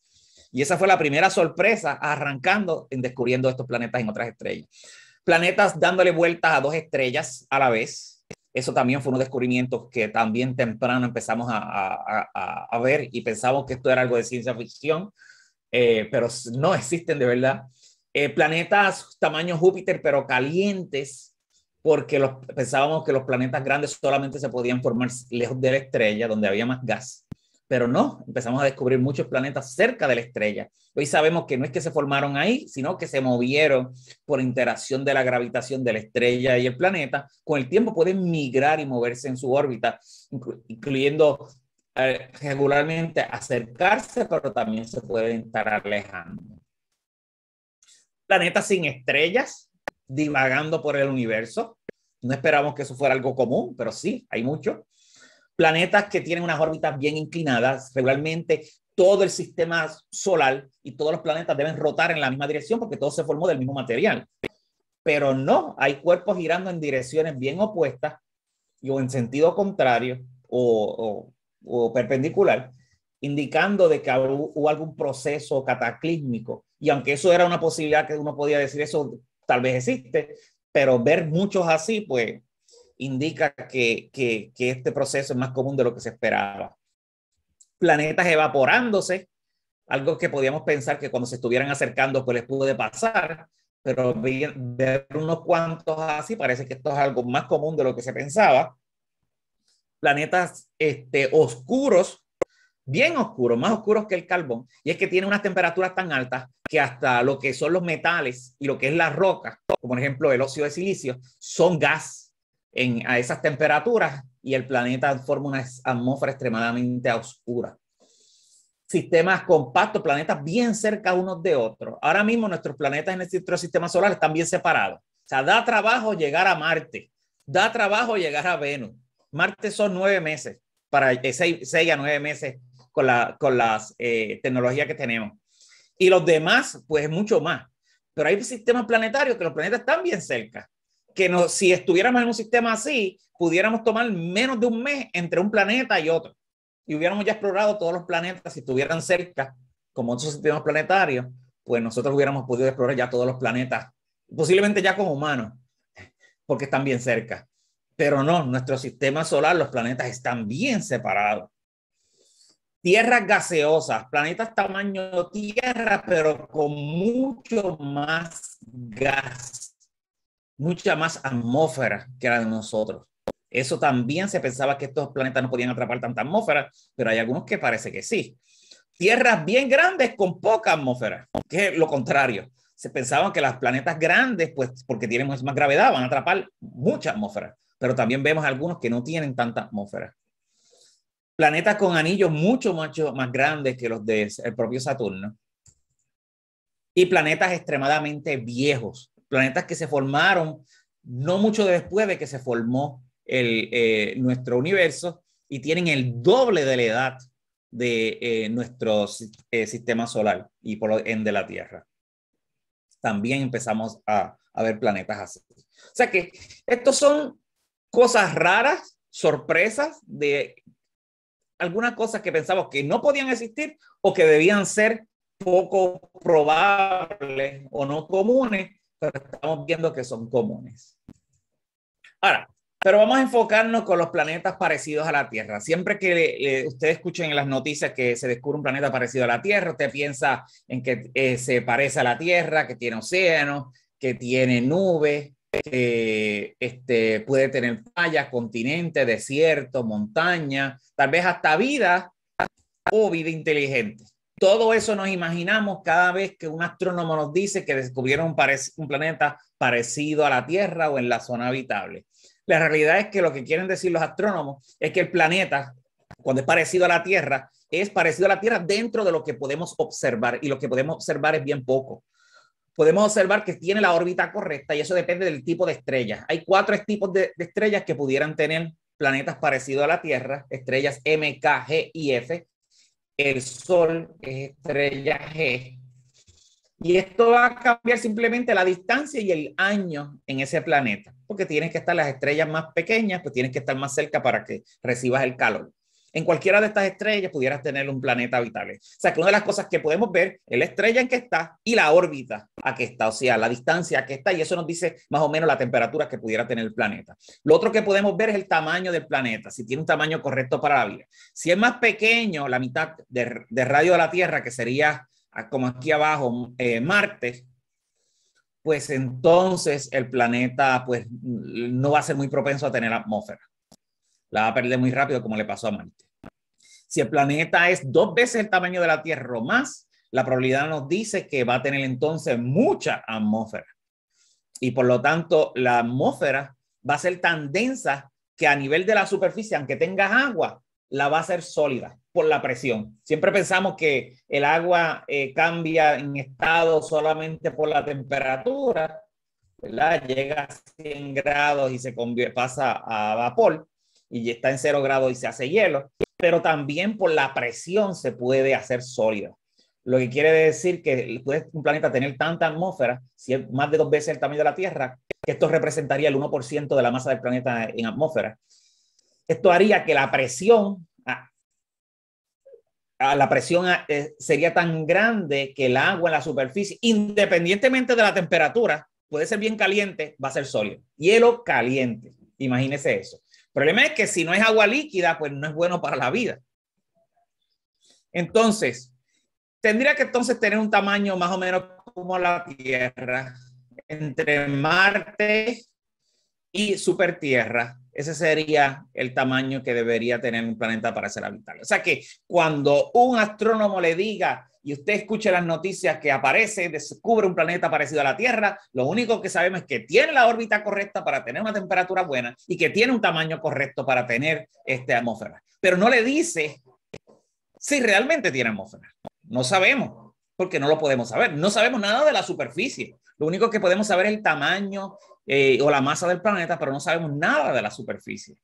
Y esa fue la primera sorpresa arrancando en descubriendo estos planetas en otras estrellas. Planetas dándole vueltas a dos estrellas a la vez. Eso también fue un descubrimiento que también temprano empezamos a, ver y pensamos que esto era algo de ciencia ficción, eh, pero no existen de verdad. Eh, planetas tamaño Júpiter, pero calientes, porque pensábamos que los planetas grandes solamente se podían formar lejos de la estrella, donde había más gas. Pero no, empezamos a descubrir muchos planetas cerca de la estrella. Hoy sabemos que no es que se formaron ahí, sino que se movieron por interacción de la gravitación de la estrella y el planeta. Con el tiempo pueden migrar y moverse en su órbita, incluyendo eh, regularmente acercarse, pero también se pueden estar alejando. Planetas sin estrellas, divagando por el universo. No esperamos que eso fuera algo común, pero sí, hay mucho. Planetas que tienen unas órbitas bien inclinadas, regularmente todo el sistema solar y todos los planetas deben rotar en la misma dirección porque todo se formó del mismo material. Pero no, hay cuerpos girando en direcciones bien opuestas o en sentido contrario o, perpendicular, indicando de que hubo algún proceso cataclísmico. Y aunque eso era una posibilidad que uno podía decir eso tal vez existe, pero ver muchos así, pues indica que, este proceso es más común de lo que se esperaba. Planetas evaporándose, algo que podíamos pensar que cuando se estuvieran acercando, pues les pude pasar, pero ver unos cuantos así parece que esto es algo más común de lo que se pensaba. Planetas este, oscuros bien oscuro, más oscuros que el carbón, y es que tiene unas temperaturas tan altas que hasta lo que son los metales y lo que es la rocas, como por ejemplo el óxido de silicio, son gas a esas temperaturas y el planeta forma una atmósfera extremadamente oscura. Sistemas compactos, planetas bien cerca unos de otros. Ahora mismo nuestros planetas en el sistema solar están bien separados. O sea, da trabajo llegar a Marte, da trabajo llegar a Venus. Marte son nueve meses, para eh, seis, seis a nueve meses con, las eh, tecnologías que tenemos. Y los demás, pues mucho más. Pero hay sistemas planetarios que los planetas están bien cerca. Que no, si estuviéramos en un sistema así, pudiéramos tomar menos de un mes entre un planeta y otro. Y hubiéramos ya explorado todos los planetas si estuvieran cerca, como otros sistemas planetarios, pues nosotros hubiéramos podido explorar ya todos los planetas, posiblemente ya como humanos, porque están bien cerca. Pero no, nuestro sistema solar, los planetas están bien separados tierras gaseosas, planetas tamaño tierra, pero con mucho más gas, mucha más atmósfera que la de nosotros. Eso también se pensaba que estos planetas no podían atrapar tanta atmósfera, pero hay algunos que parece que sí. Tierras bien grandes con poca atmósfera, que es lo contrario. Se pensaba que las planetas grandes, pues porque tienen más gravedad, van a atrapar mucha atmósfera, pero también vemos algunos que no tienen tanta atmósfera planetas con anillos mucho, mucho más grandes que los del propio Saturno y planetas extremadamente viejos, planetas que se formaron no mucho después de que se formó el, eh, nuestro universo y tienen el doble de la edad de eh, nuestro eh, sistema solar y por ende de la Tierra. También empezamos a, a ver planetas así. O sea que estos son cosas raras, sorpresas de algunas cosas que pensamos que no podían existir o que debían ser poco probables o no comunes, pero estamos viendo que son comunes. Ahora, pero vamos a enfocarnos con los planetas parecidos a la Tierra. Siempre que ustedes escuchen en las noticias que se descubre un planeta parecido a la Tierra, usted piensa en que eh, se parece a la Tierra, que tiene océanos, que tiene nubes, eh, este, puede tener fallas, continente, desierto, montaña, tal vez hasta vida o vida inteligente. Todo eso nos imaginamos cada vez que un astrónomo nos dice que descubrieron un planeta parecido a la Tierra o en la zona habitable. La realidad es que lo que quieren decir los astrónomos es que el planeta, cuando es parecido a la Tierra, es parecido a la Tierra dentro de lo que podemos observar y lo que podemos observar es bien poco podemos observar que tiene la órbita correcta y eso depende del tipo de estrella. Hay cuatro tipos de, estrellas que pudieran tener planetas parecidos a la Tierra, estrellas M, K, G y F. El Sol es estrella G. Y esto va a cambiar simplemente la distancia y el año en ese planeta, porque tienes que estar las estrellas más pequeñas, pues tienes que estar más cerca para que recibas el calor. En cualquiera de estas estrellas pudieras tener un planeta habitable. O sea, que una de las cosas que podemos ver es la estrella en que está y la órbita a que está, o sea, la distancia a que está, y eso nos dice más o menos la temperatura que pudiera tener el planeta. Lo otro que podemos ver es el tamaño del planeta, si tiene un tamaño correcto para la vida. Si es más pequeño, la mitad de, radio de la Tierra, que sería ah, como aquí abajo, eh, Marte, pues entonces el planeta pues, no va a ser muy propenso a tener atmósfera la va a perder muy rápido como le pasó a Marte. Si el planeta es dos veces el tamaño de la Tierra o más, la probabilidad nos dice que va a tener entonces mucha atmósfera. Y por lo tanto, la atmósfera va a ser tan densa que a nivel de la superficie, aunque tengas agua, la va a ser sólida por la presión. Siempre pensamos que el agua eh, cambia en estado solamente por la temperatura, ¿verdad? Llega a 100 grados y se pasa a vapor, y está en cero grado y se hace hielo, pero también por la presión se puede hacer sólido. Lo que quiere decir que puede un planeta tener tanta atmósfera, si es más de dos veces el tamaño de la Tierra, que esto representaría el 1% de la masa del planeta en atmósfera. Esto haría que la presión, ah, la presión ah, eh, sería tan grande que el agua en la superficie, independientemente de la temperatura, puede ser bien caliente, va a ser sólido. Hielo caliente, imagínese eso. El problema es que si no es agua líquida, pues no es bueno para la vida. Entonces, tendría que entonces tener un tamaño más o menos como la Tierra, entre Marte y Supertierra. Ese sería el tamaño que debería tener un planeta para ser habitable. O sea que cuando un astrónomo le diga y usted escucha las noticias que aparece, descubre un planeta parecido a la Tierra, lo único que sabemos es que tiene la órbita correcta para tener una temperatura buena y que tiene un tamaño correcto para tener esta atmósfera. Pero no le dice si realmente tiene atmósfera. No sabemos, porque no lo podemos saber. No sabemos nada de la superficie. Lo único que podemos saber es el tamaño eh, o la masa del planeta, pero no sabemos nada de la superficie.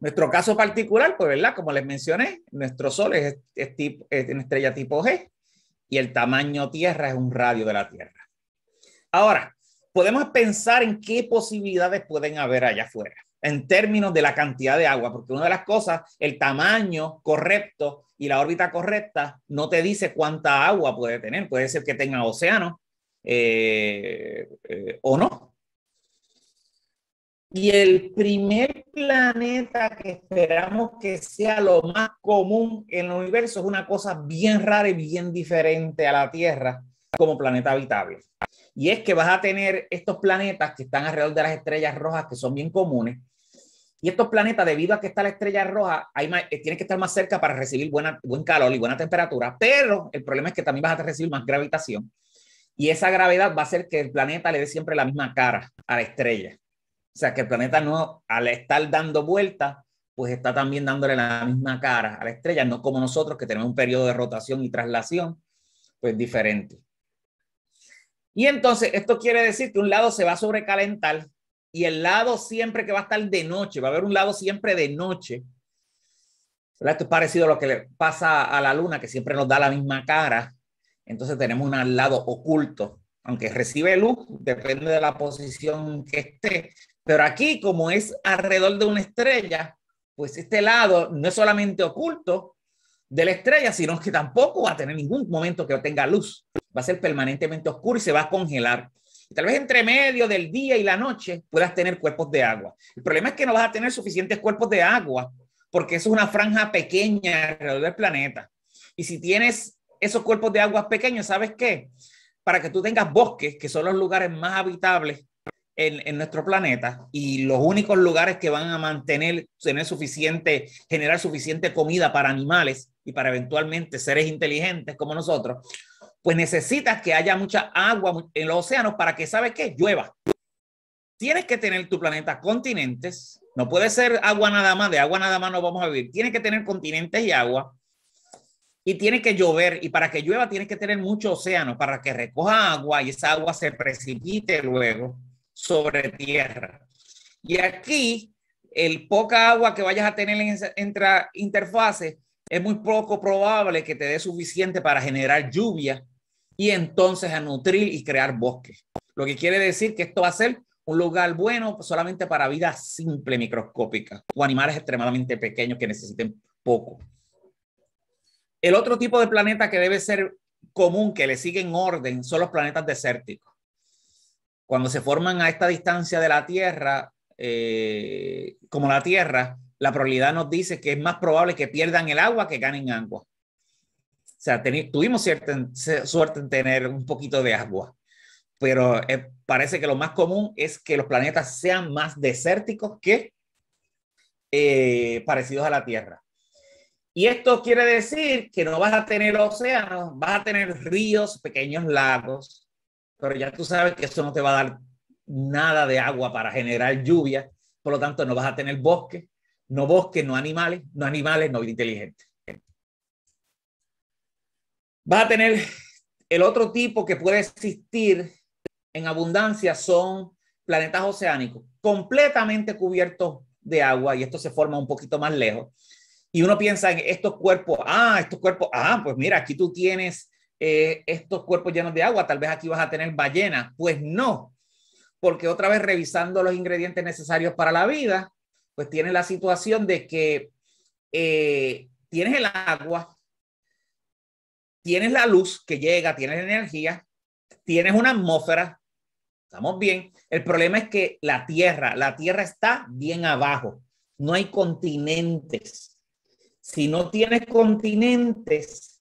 Nuestro caso particular, pues, ¿verdad? Como les mencioné, nuestro Sol es, una estrella tipo G y el tamaño Tierra es un radio de la Tierra. Ahora, podemos pensar en qué posibilidades pueden haber allá afuera en términos de la cantidad de agua, porque una de las cosas, el tamaño correcto y la órbita correcta no te dice cuánta agua puede tener. Puede ser que tenga océano eh, eh, o no. Y el primer planeta que esperamos que sea lo más común en el universo es una cosa bien rara y bien diferente a la Tierra como planeta habitable. Y es que vas a tener estos planetas que están alrededor de las estrellas rojas, que son bien comunes. Y estos planetas, debido a que está la estrella roja, hay eh, tienen que estar más cerca para recibir buen calor y buena temperatura. Pero el problema es que también vas a recibir más gravitación. Y esa gravedad va a hacer que el planeta le dé siempre la misma cara a la estrella. O sea, que el planeta no, al estar dando vueltas, pues está también dándole la misma cara a la estrella, no como nosotros que tenemos un periodo de rotación y traslación, pues diferente. Y entonces, esto quiere decir que un lado se va a sobrecalentar y el lado siempre que va a estar de noche, va a haber un lado siempre de noche. Esto es parecido a lo que le pasa a la luna, que siempre nos da la misma cara. Entonces tenemos un lado oculto, aunque recibe luz, depende de la posición que esté, pero aquí, como es alrededor de una estrella, pues este lado no es solamente oculto de la estrella, sino que tampoco va a tener ningún momento que tenga luz. Va a ser permanentemente oscuro y se va a congelar. tal vez entre medio del día y la noche puedas tener cuerpos de agua. El problema es que no vas a tener suficientes cuerpos de agua porque eso es una franja pequeña alrededor del planeta. Y si tienes esos cuerpos de agua pequeños, ¿sabes qué? Para que tú tengas bosques, que son los lugares más habitables en, nuestro planeta y los únicos lugares que van a mantener, tener suficiente, generar suficiente comida para animales y para eventualmente seres inteligentes como nosotros, pues necesitas que haya mucha agua en los océanos para que, ¿sabes qué? Llueva. Tienes que tener tu planeta continentes, no puede ser agua nada más, de agua nada más no vamos a vivir, tienes que tener continentes y agua. Y tiene que llover, y para que llueva tienes que tener mucho océano, para que recoja agua y esa agua se precipite luego sobre tierra. Y aquí, el poca agua que vayas a tener en esa interfaces es muy poco probable que te dé suficiente para generar lluvia y entonces a nutrir y crear bosques. Lo que quiere decir que esto va a ser un lugar bueno solamente para vida simple, microscópica, o animales extremadamente pequeños que necesiten poco. El otro tipo de planeta que debe ser común, que le sigue en orden, son los planetas desérticos cuando se forman a esta distancia de la Tierra, eh, como la Tierra, la probabilidad nos dice que es más probable que pierdan el agua que ganen agua. O sea, tuvimos cierta suerte en tener un poquito de agua, pero eh, parece que lo más común es que los planetas sean más desérticos que eh, parecidos a la Tierra. Y esto quiere decir que no vas a tener océanos, vas a tener ríos, pequeños lagos, pero ya tú sabes que eso no te va a dar nada de agua para generar lluvia, por lo tanto no vas a tener bosque, no bosque, no animales, no animales, no vida inteligente. Vas a tener el otro tipo que puede existir en abundancia son planetas oceánicos completamente cubiertos de agua y esto se forma un poquito más lejos. Y uno piensa en estos cuerpos, ah, estos cuerpos, ah, pues mira, aquí tú tienes eh, estos cuerpos llenos de agua, tal vez aquí vas a tener ballenas. Pues no, porque otra vez revisando los ingredientes necesarios para la vida, pues tienes la situación de que eh, tienes el agua, tienes la luz que llega, tienes energía, tienes una atmósfera, estamos bien. El problema es que la Tierra, la Tierra está bien abajo, no hay continentes. Si no tienes continentes,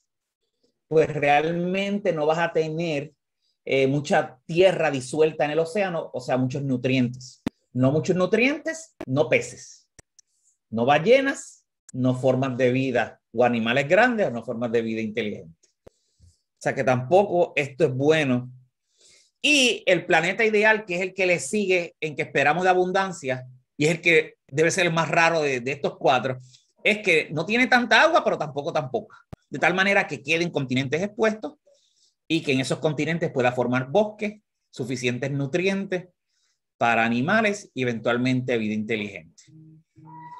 pues realmente no vas a tener eh, mucha tierra disuelta en el océano, o sea, muchos nutrientes. No muchos nutrientes, no peces. No ballenas, no formas de vida o animales grandes, no formas de vida inteligente. O sea que tampoco esto es bueno. Y el planeta ideal, que es el que le sigue, en que esperamos de abundancia, y es el que debe ser el más raro de, de estos cuatro, es que no tiene tanta agua, pero tampoco tan poca de tal manera que queden continentes expuestos y que en esos continentes pueda formar bosques, suficientes nutrientes para animales y eventualmente vida inteligente.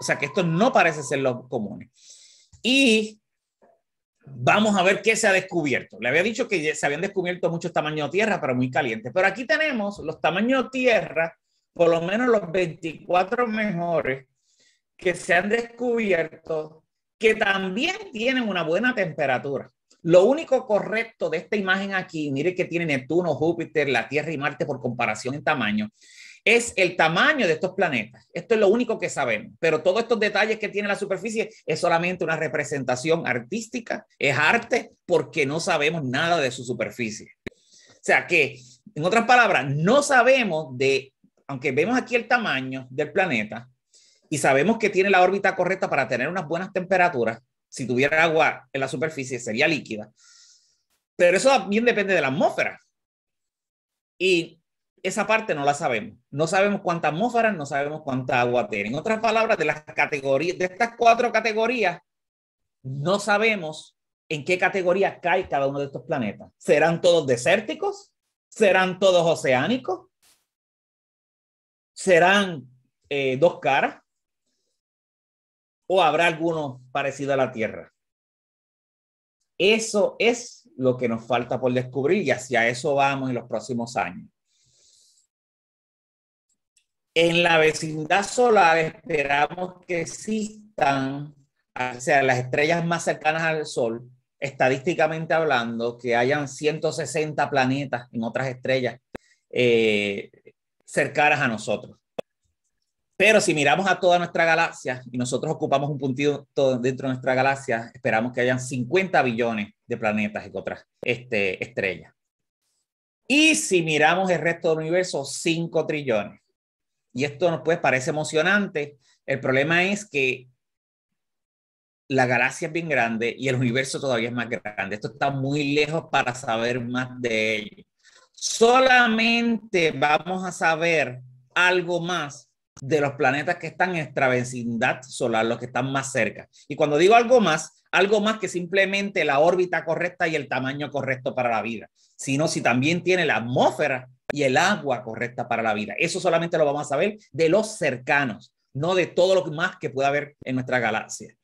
O sea que esto no parece ser lo común. Y vamos a ver qué se ha descubierto. Le había dicho que se habían descubierto muchos tamaños tierra, pero muy calientes. Pero aquí tenemos los tamaños tierra, por lo menos los 24 mejores que se han descubierto que también tienen una buena temperatura. Lo único correcto de esta imagen aquí, mire que tiene Neptuno, Júpiter, la Tierra y Marte por comparación en tamaño, es el tamaño de estos planetas. Esto es lo único que sabemos, pero todos estos detalles que tiene la superficie es solamente una representación artística, es arte porque no sabemos nada de su superficie. O sea que, en otras palabras, no sabemos de, aunque vemos aquí el tamaño del planeta, y sabemos que tiene la órbita correcta para tener unas buenas temperaturas, si tuviera agua en la superficie sería líquida. Pero eso también depende de la atmósfera. Y esa parte no la sabemos. No sabemos cuánta atmósfera, no sabemos cuánta agua tiene. En otras palabras, de las categorías, de estas cuatro categorías, no sabemos en qué categoría cae cada uno de estos planetas. ¿Serán todos desérticos? ¿Serán todos oceánicos? ¿Serán eh, dos caras? o habrá alguno parecido a la Tierra. Eso es lo que nos falta por descubrir y hacia eso vamos en los próximos años. En la vecindad solar esperamos que existan, o sea, las estrellas más cercanas al Sol, estadísticamente hablando, que hayan 160 planetas en otras estrellas eh, cercanas a nosotros. Pero si miramos a toda nuestra galaxia y nosotros ocupamos un puntito dentro de nuestra galaxia, esperamos que hayan 50 billones de planetas y otras este, estrellas. Y si miramos el resto del universo, 5 trillones. Y esto nos pues, parece emocionante. El problema es que la galaxia es bien grande y el universo todavía es más grande. Esto está muy lejos para saber más de ello. Solamente vamos a saber algo más de los planetas que están en nuestra solar, los que están más cerca. Y cuando digo algo más, algo más que simplemente la órbita correcta y el tamaño correcto para la vida, sino si también tiene la atmósfera y el agua correcta para la vida. Eso solamente lo vamos a saber de los cercanos, no de todo lo más que pueda haber en nuestra galaxia.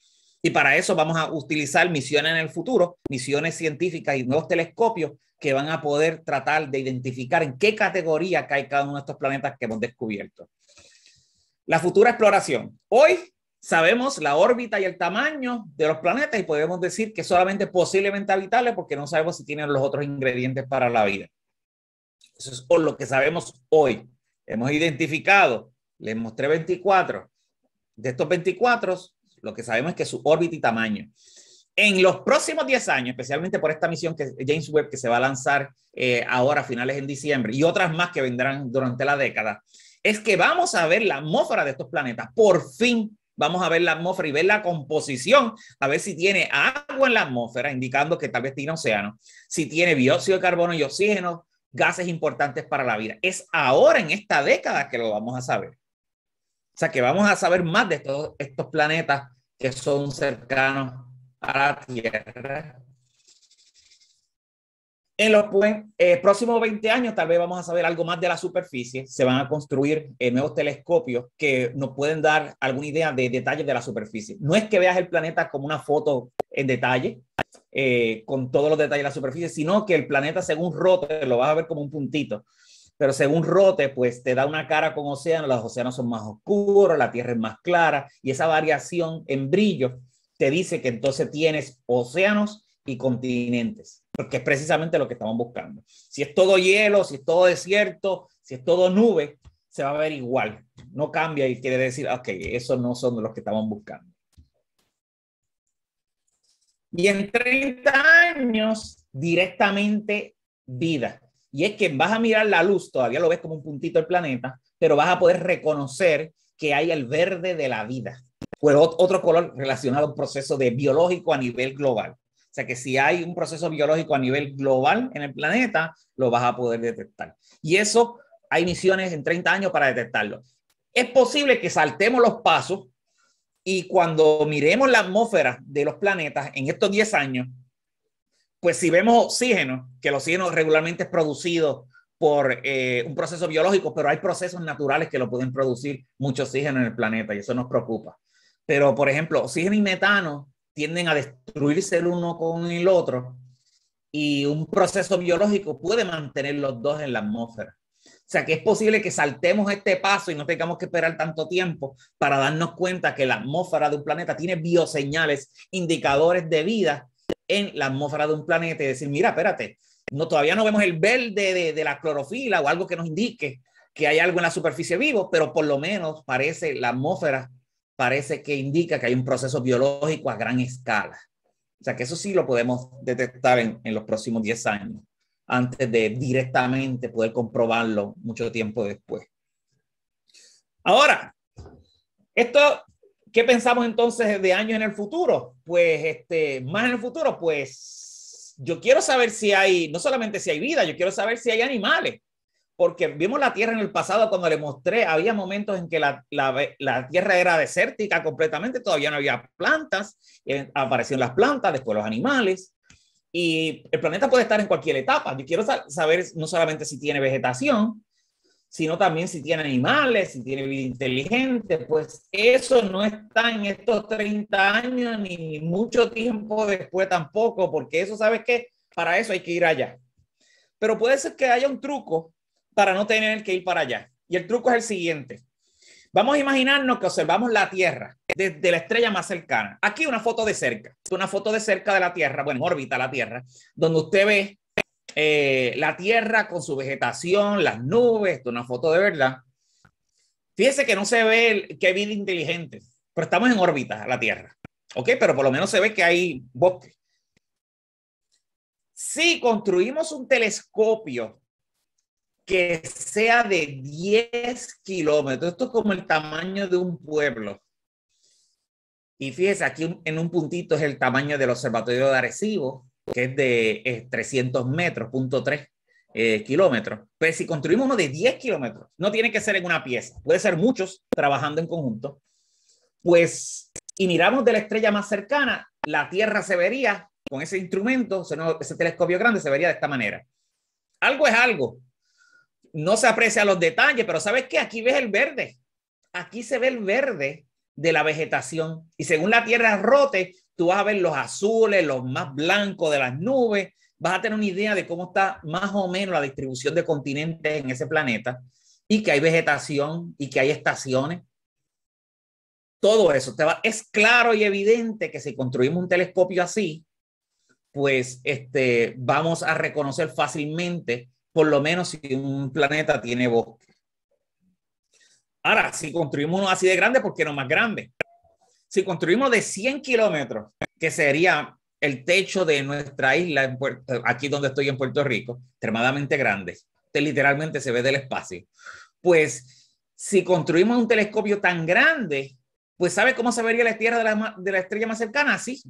Y para eso vamos a utilizar misiones en el futuro, misiones científicas y nuevos telescopios que van a poder tratar de identificar en qué categoría cae cada uno de estos planetas que hemos descubierto. La futura exploración. Hoy sabemos la órbita y el tamaño de los planetas y podemos decir que solamente posiblemente habitable porque no sabemos si tienen los otros ingredientes para la vida. Eso es lo que sabemos hoy. Hemos identificado, les mostré 24. De estos 24, lo que sabemos es que su órbita y tamaño. En los próximos 10 años, especialmente por esta misión que James Webb que se va a lanzar eh, ahora a finales en diciembre y otras más que vendrán durante la década, es que vamos a ver la atmósfera de estos planetas. Por fin vamos a ver la atmósfera y ver la composición, a ver si tiene agua en la atmósfera, indicando que tal vez tiene océano, si tiene dióxido de carbono y oxígeno, gases importantes para la vida. Es ahora en esta década que lo vamos a saber. O sea, que vamos a saber más de todos estos planetas que son cercanos a la Tierra en los eh, próximos 20 años tal vez vamos a saber algo más de la superficie. Se van a construir eh, nuevos telescopios que nos pueden dar alguna idea de detalles de la superficie. No es que veas el planeta como una foto en detalle, eh, con todos los detalles de la superficie, sino que el planeta según rote lo vas a ver como un puntito. Pero según rote, pues te da una cara con océanos, los océanos son más oscuros, la Tierra es más clara y esa variación en brillo te dice que entonces tienes océanos y continentes porque es precisamente lo que estamos buscando. Si es todo hielo, si es todo desierto, si es todo nube, se va a ver igual, no cambia y quiere decir, ok, esos no son los que estamos buscando. Y en 30 años, directamente vida. Y es que vas a mirar la luz, todavía lo ves como un puntito del planeta, pero vas a poder reconocer que hay el verde de la vida, pues otro color relacionado a un proceso de biológico a nivel global que si hay un proceso biológico a nivel global en el planeta, lo vas a poder detectar. Y eso hay misiones en 30 años para detectarlo. Es posible que saltemos los pasos y cuando miremos la atmósfera de los planetas en estos 10 años, pues si vemos oxígeno, que el oxígeno regularmente es producido por eh, un proceso biológico, pero hay procesos naturales que lo pueden producir mucho oxígeno en el planeta y eso nos preocupa. Pero, por ejemplo, oxígeno y metano tienden a destruirse el uno con el otro y un proceso biológico puede mantener los dos en la atmósfera. O sea que es posible que saltemos este paso y no tengamos que esperar tanto tiempo para darnos cuenta que la atmósfera de un planeta tiene bioseñales, indicadores de vida en la atmósfera de un planeta y decir, mira, espérate, no, todavía no vemos el verde de la clorofila o algo que nos indique que hay algo en la superficie vivo, pero por lo menos parece la atmósfera parece que indica que hay un proceso biológico a gran escala. O sea que eso sí lo podemos detectar en, en los próximos 10 años, antes de directamente poder comprobarlo mucho tiempo después. Ahora, esto, ¿qué pensamos entonces de años en el futuro? Pues, este, más en el futuro, pues yo quiero saber si hay, no solamente si hay vida, yo quiero saber si hay animales porque vimos la Tierra en el pasado cuando le mostré, había momentos en que la, la, la Tierra era desértica completamente, todavía no había plantas, eh, aparecieron las plantas, después los animales, y el planeta puede estar en cualquier etapa. Yo quiero saber no solamente si tiene vegetación, sino también si tiene animales, si tiene vida inteligente, pues eso no está en estos 30 años ni mucho tiempo después tampoco, porque eso, ¿sabes qué? Para eso hay que ir allá. Pero puede ser que haya un truco para no tener que ir para allá. Y el truco es el siguiente. Vamos a imaginarnos que observamos la Tierra desde la estrella más cercana. Aquí una foto de cerca, una foto de cerca de la Tierra, bueno, en órbita la Tierra, donde usted ve eh, la Tierra con su vegetación, las nubes, esto es una foto de verdad. Fíjese que no se ve que qué vida inteligente, pero estamos en órbita la Tierra, ¿ok? Pero por lo menos se ve que hay bosque. Si construimos un telescopio que sea de 10 kilómetros. Esto es como el tamaño de un pueblo. Y fíjese, aquí en un puntito es el tamaño del observatorio de Arecibo, que es de 300 eh, metros, punto 3 eh, kilómetros. Pero pues si construimos uno de 10 kilómetros, no tiene que ser en una pieza, puede ser muchos trabajando en conjunto. Pues, y miramos de la estrella más cercana, la Tierra se vería con ese instrumento, ese telescopio grande, se vería de esta manera. Algo es algo, no se aprecia los detalles, pero sabes qué? aquí ves el verde. Aquí se ve el verde de la vegetación. Y según la tierra rote, tú vas a ver los azules, los más blancos de las nubes. Vas a tener una idea de cómo está más o menos la distribución de continentes en ese planeta y que hay vegetación y que hay estaciones. Todo eso es claro y evidente que si construimos un telescopio así, pues este, vamos a reconocer fácilmente por lo menos si un planeta tiene bosque. Ahora, si construimos uno así de grande, ¿por qué no más grande? Si construimos de 100 kilómetros, que sería el techo de nuestra isla, aquí donde estoy en Puerto Rico, extremadamente grande, que literalmente se ve del espacio, pues si construimos un telescopio tan grande, pues ¿sabe cómo se vería la Tierra de la, de la estrella más cercana? Así,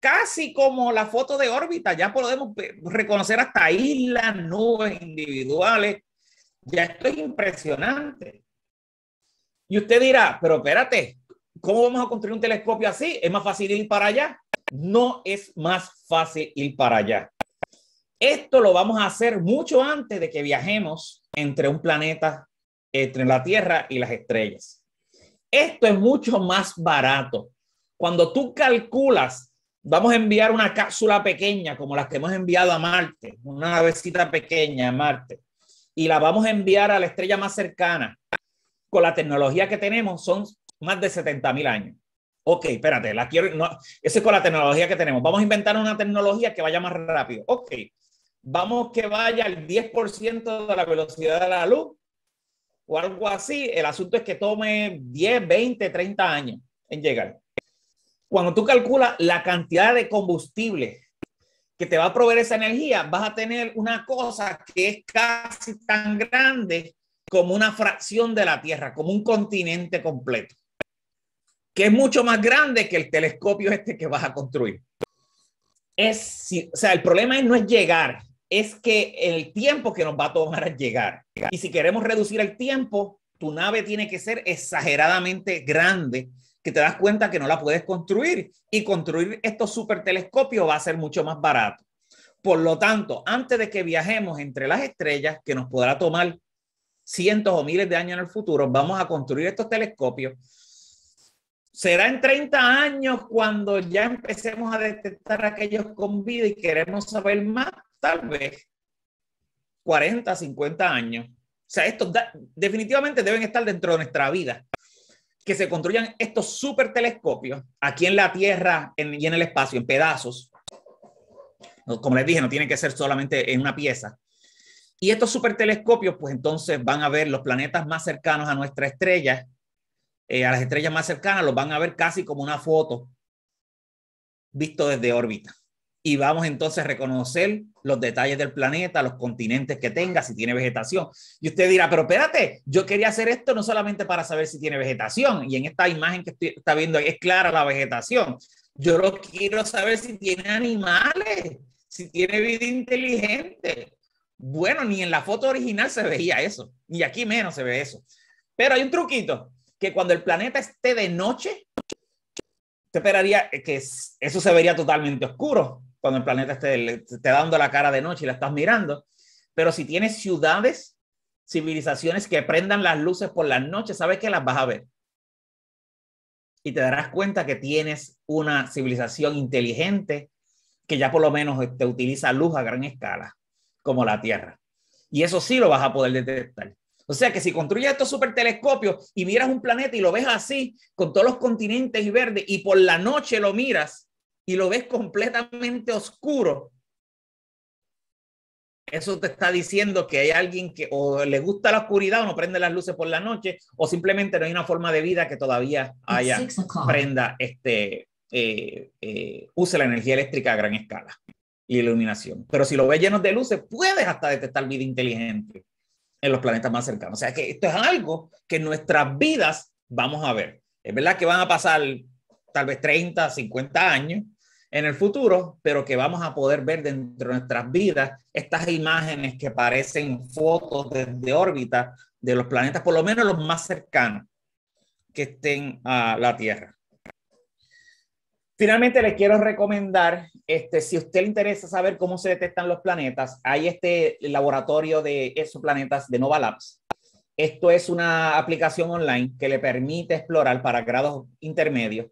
casi como la foto de órbita, ya podemos reconocer hasta islas, nubes individuales. Ya esto es impresionante. Y usted dirá, pero espérate, ¿cómo vamos a construir un telescopio así? ¿Es más fácil ir para allá? No es más fácil ir para allá. Esto lo vamos a hacer mucho antes de que viajemos entre un planeta, entre la Tierra y las estrellas. Esto es mucho más barato. Cuando tú calculas Vamos a enviar una cápsula pequeña, como las que hemos enviado a Marte, una navecita pequeña a Marte, y la vamos a enviar a la estrella más cercana. Con la tecnología que tenemos, son más de 70 mil años. Ok, espérate, la quiero. eso es con la tecnología que tenemos. Vamos a inventar una tecnología que vaya más rápido. Ok, vamos que vaya al 10% de la velocidad de la luz o algo así. El asunto es que tome 10, 20, 30 años en llegar. Cuando tú calculas la cantidad de combustible que te va a proveer esa energía, vas a tener una cosa que es casi tan grande como una fracción de la Tierra, como un continente completo, que es mucho más grande que el telescopio este que vas a construir. Es, o sea, el problema no es llegar, es que el tiempo que nos va a tomar llegar. Y si queremos reducir el tiempo, tu nave tiene que ser exageradamente grande que te das cuenta que no la puedes construir y construir estos super telescopios va a ser mucho más barato. Por lo tanto, antes de que viajemos entre las estrellas, que nos podrá tomar cientos o miles de años en el futuro, vamos a construir estos telescopios. Será en 30 años cuando ya empecemos a detectar aquellos con vida y queremos saber más, tal vez 40, 50 años. O sea, estos definitivamente deben estar dentro de nuestra vida que se construyan estos super telescopios aquí en la Tierra y en el espacio, en pedazos. Como les dije, no tiene que ser solamente en una pieza. Y estos super telescopios, pues entonces van a ver los planetas más cercanos a nuestra estrella, eh, a las estrellas más cercanas, los van a ver casi como una foto visto desde órbita y vamos entonces a reconocer los detalles del planeta, los continentes que tenga, si tiene vegetación. Y usted dirá, pero espérate, yo quería hacer esto no solamente para saber si tiene vegetación, y en esta imagen que estoy, está viendo es clara la vegetación. Yo lo quiero saber si tiene animales, si tiene vida inteligente. Bueno, ni en la foto original se veía eso, ni aquí menos se ve eso. Pero hay un truquito, que cuando el planeta esté de noche, te esperaría que eso se vería totalmente oscuro, cuando el planeta esté, dando la cara de noche y la estás mirando. Pero si tienes ciudades, civilizaciones que prendan las luces por las noches, sabes que las vas a ver. Y te darás cuenta que tienes una civilización inteligente que ya por lo menos te este, utiliza luz a gran escala, como la Tierra. Y eso sí lo vas a poder detectar. O sea que si construyes estos super telescopios y miras un planeta y lo ves así, con todos los continentes y verdes, y por la noche lo miras, y lo ves completamente oscuro, eso te está diciendo que hay alguien que o le gusta la oscuridad o no prende las luces por la noche o simplemente no hay una forma de vida que todavía haya prenda este eh, eh, use la energía eléctrica a gran escala y iluminación. Pero si lo ves lleno de luces, puedes hasta detectar vida inteligente en los planetas más cercanos. O sea que esto es algo que en nuestras vidas vamos a ver. Es verdad que van a pasar tal vez 30, 50 años en el futuro, pero que vamos a poder ver dentro de nuestras vidas estas imágenes que parecen fotos desde órbita de los planetas, por lo menos los más cercanos que estén a la Tierra. Finalmente, les quiero recomendar, este, si a usted le interesa saber cómo se detectan los planetas, hay este laboratorio de esos planetas de Nova Labs. Esto es una aplicación online que le permite explorar para grados intermedios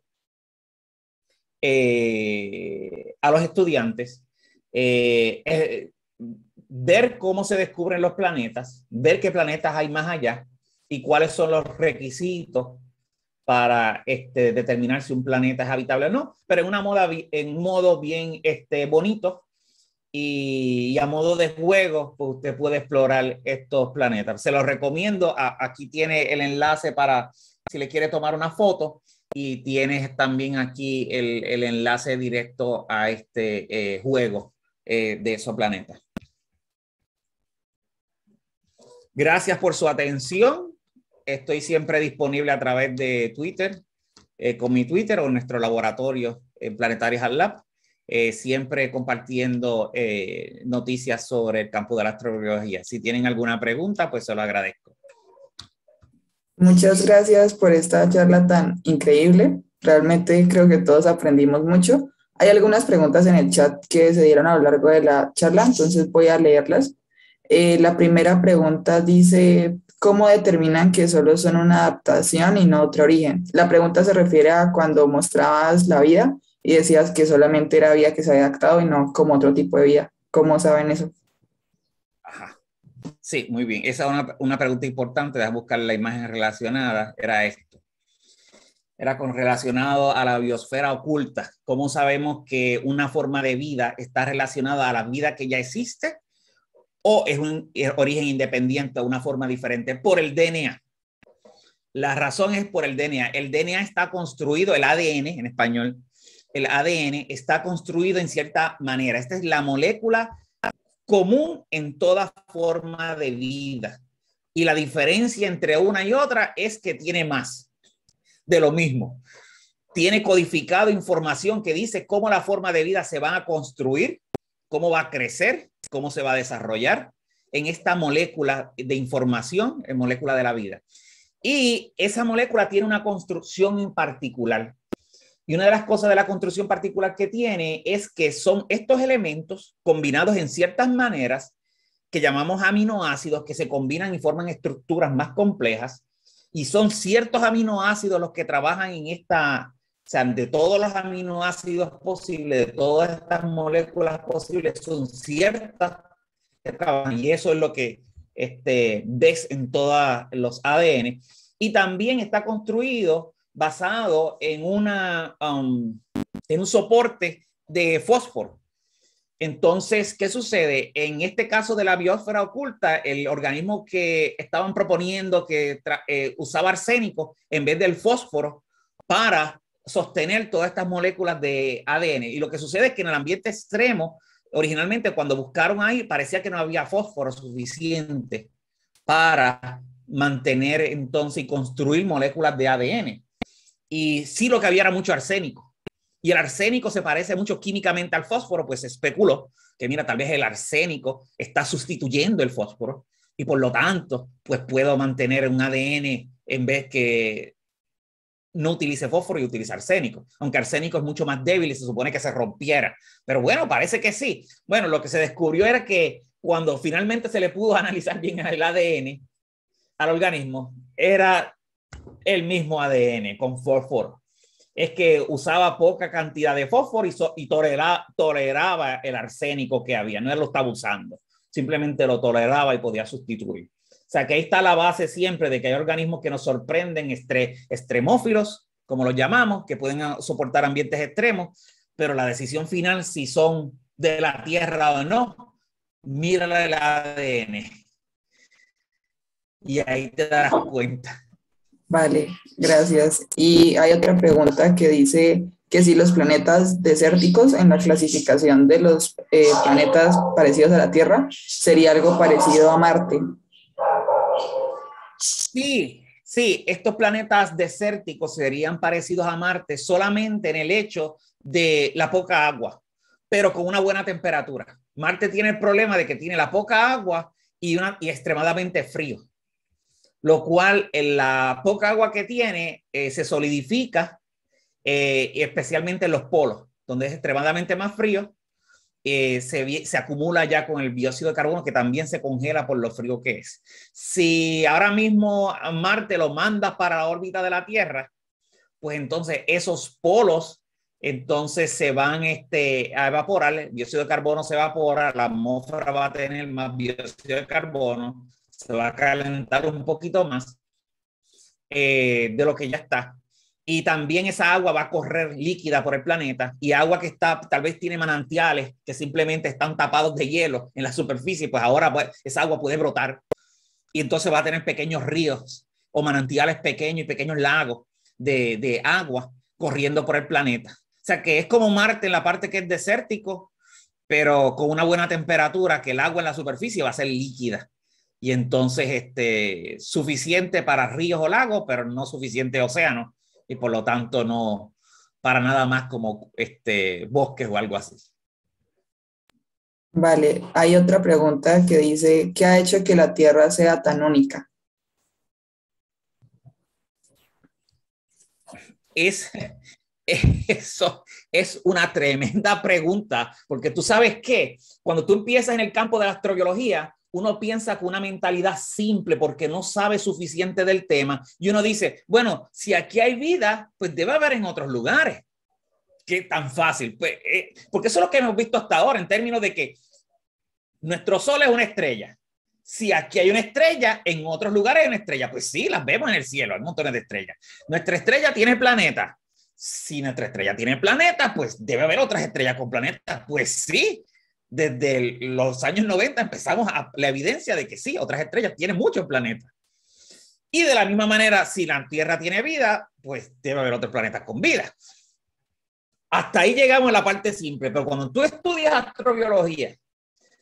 eh, a los estudiantes, eh, eh, ver cómo se descubren los planetas, ver qué planetas hay más allá y cuáles son los requisitos para este, determinar si un planeta es habitable o no, pero en, una moda, en modo bien este, bonito y, a modo de juego, pues usted puede explorar estos planetas. Se los recomiendo, aquí tiene el enlace para si le quiere tomar una foto y tienes también aquí el, enlace directo a este eh, juego eh, de esos planetas. Gracias por su atención. Estoy siempre disponible a través de Twitter, eh, con mi Twitter o nuestro laboratorio en Planetarias al Lab, siempre compartiendo noticias sobre el campo de la astrobiología. Si tienen alguna pregunta, pues se lo agradezco. Muchas gracias por esta charla tan increíble. Realmente creo que todos aprendimos mucho. Hay algunas preguntas en el chat que se dieron a lo largo de la charla, entonces voy a leerlas. Eh, la primera pregunta dice, ¿cómo determinan que solo son una adaptación y no otro origen? La pregunta se refiere a cuando mostrabas la vida y decías que solamente era vida que se había adaptado y no como otro tipo de vida. ¿Cómo saben eso? Sí, muy bien. Esa es una, pregunta importante. Deja buscar la imagen relacionada. Era esto. Era con relacionado a la biosfera oculta. ¿Cómo sabemos que una forma de vida está relacionada a la vida que ya existe o es un origen independiente, una forma diferente por el DNA? La razón es por el DNA. El DNA está construido, el ADN en español, el ADN está construido en cierta manera. Esta es la molécula común en toda forma de vida. Y la diferencia entre una y otra es que tiene más de lo mismo. Tiene codificado información que dice cómo la forma de vida se va a construir, cómo va a crecer, cómo se va a desarrollar en esta molécula de información, en molécula de la vida. Y esa molécula tiene una construcción en particular. Y una de las cosas de la construcción particular que tiene es que son estos elementos combinados en ciertas maneras que llamamos aminoácidos, que se combinan y forman estructuras más complejas. Y son ciertos aminoácidos los que trabajan en esta, o sea, de todos los aminoácidos posibles, de todas estas moléculas posibles, son ciertas Y eso es lo que este, ves en todos los ADN. Y también está construido basado en, una, um, en un soporte de fósforo. Entonces, ¿qué sucede? En este caso de la biosfera oculta, el organismo que estaban proponiendo que eh, usaba arsénico en vez del fósforo para sostener todas estas moléculas de ADN. Y lo que sucede es que en el ambiente extremo, originalmente cuando buscaron ahí, parecía que no había fósforo suficiente para mantener entonces y construir moléculas de ADN y sí lo que había era mucho arsénico. Y el arsénico se parece mucho químicamente al fósforo, pues se especuló que mira, tal vez el arsénico está sustituyendo el fósforo y por lo tanto, pues puedo mantener un ADN en vez que no utilice fósforo y utilice arsénico, aunque arsénico es mucho más débil y se supone que se rompiera. Pero bueno, parece que sí. Bueno, lo que se descubrió era que cuando finalmente se le pudo analizar bien el ADN al organismo, era el mismo ADN con fósforo. Es que usaba poca cantidad de fósforo y, toleraba el arsénico que había, no él lo estaba usando, simplemente lo toleraba y podía sustituir. O sea que ahí está la base siempre de que hay organismos que nos sorprenden, extremófilos, como los llamamos, que pueden ah, soportar ambientes extremos, pero la decisión final, si son de la Tierra o no, mira el ADN. Y ahí te darás cuenta. Vale, gracias. Y hay otra pregunta que dice que si los planetas desérticos en la clasificación de los eh, planetas parecidos a la Tierra sería algo parecido a Marte. Sí, sí, estos planetas desérticos serían parecidos a Marte solamente en el hecho de la poca agua, pero con una buena temperatura. Marte tiene el problema de que tiene la poca agua y, una, y extremadamente frío lo cual en la poca agua que tiene eh, se solidifica, eh, especialmente en los polos, donde es extremadamente más frío, eh, se, acumula ya con el dióxido de carbono que también se congela por lo frío que es. Si ahora mismo Marte lo manda para la órbita de la Tierra, pues entonces esos polos entonces se van este, a evaporar, el dióxido de carbono se evapora, la atmósfera va a tener más dióxido de carbono, se va a calentar un poquito más eh, de lo que ya está. Y también esa agua va a correr líquida por el planeta y agua que está, tal vez tiene manantiales que simplemente están tapados de hielo en la superficie, pues ahora pues, esa agua puede brotar y entonces va a tener pequeños ríos o manantiales pequeños y pequeños lagos de agua corriendo por el planeta. O sea que es como Marte en la parte que es desértico, pero con una buena temperatura, que el agua en la superficie va a ser líquida y entonces este, suficiente para ríos o lagos, pero no suficiente océano, y por lo tanto no para nada más como este, bosques o algo así. Vale, hay otra pregunta que dice, ¿qué ha hecho que la Tierra sea tan única? Es, eso es una tremenda pregunta, porque tú sabes que cuando tú empiezas en el campo de la astrobiología, uno piensa con una mentalidad simple porque no sabe suficiente del tema y uno dice, bueno, si aquí hay vida, pues debe haber en otros lugares. ¿Qué tan fácil? Pues, eh, porque eso es lo que hemos visto hasta ahora en términos de que nuestro sol es una estrella. Si aquí hay una estrella, en otros lugares hay una estrella. Pues sí, las vemos en el cielo, hay montones de estrellas. Nuestra estrella tiene planeta. Si nuestra estrella tiene planetas, pues debe haber otras estrellas con planetas. Pues sí, desde los años 90 empezamos a la evidencia de que sí, otras estrellas tienen muchos planetas. Y de la misma manera, si la Tierra tiene vida, pues debe haber otros planetas con vida. Hasta ahí llegamos a la parte simple, pero cuando tú estudias astrobiología,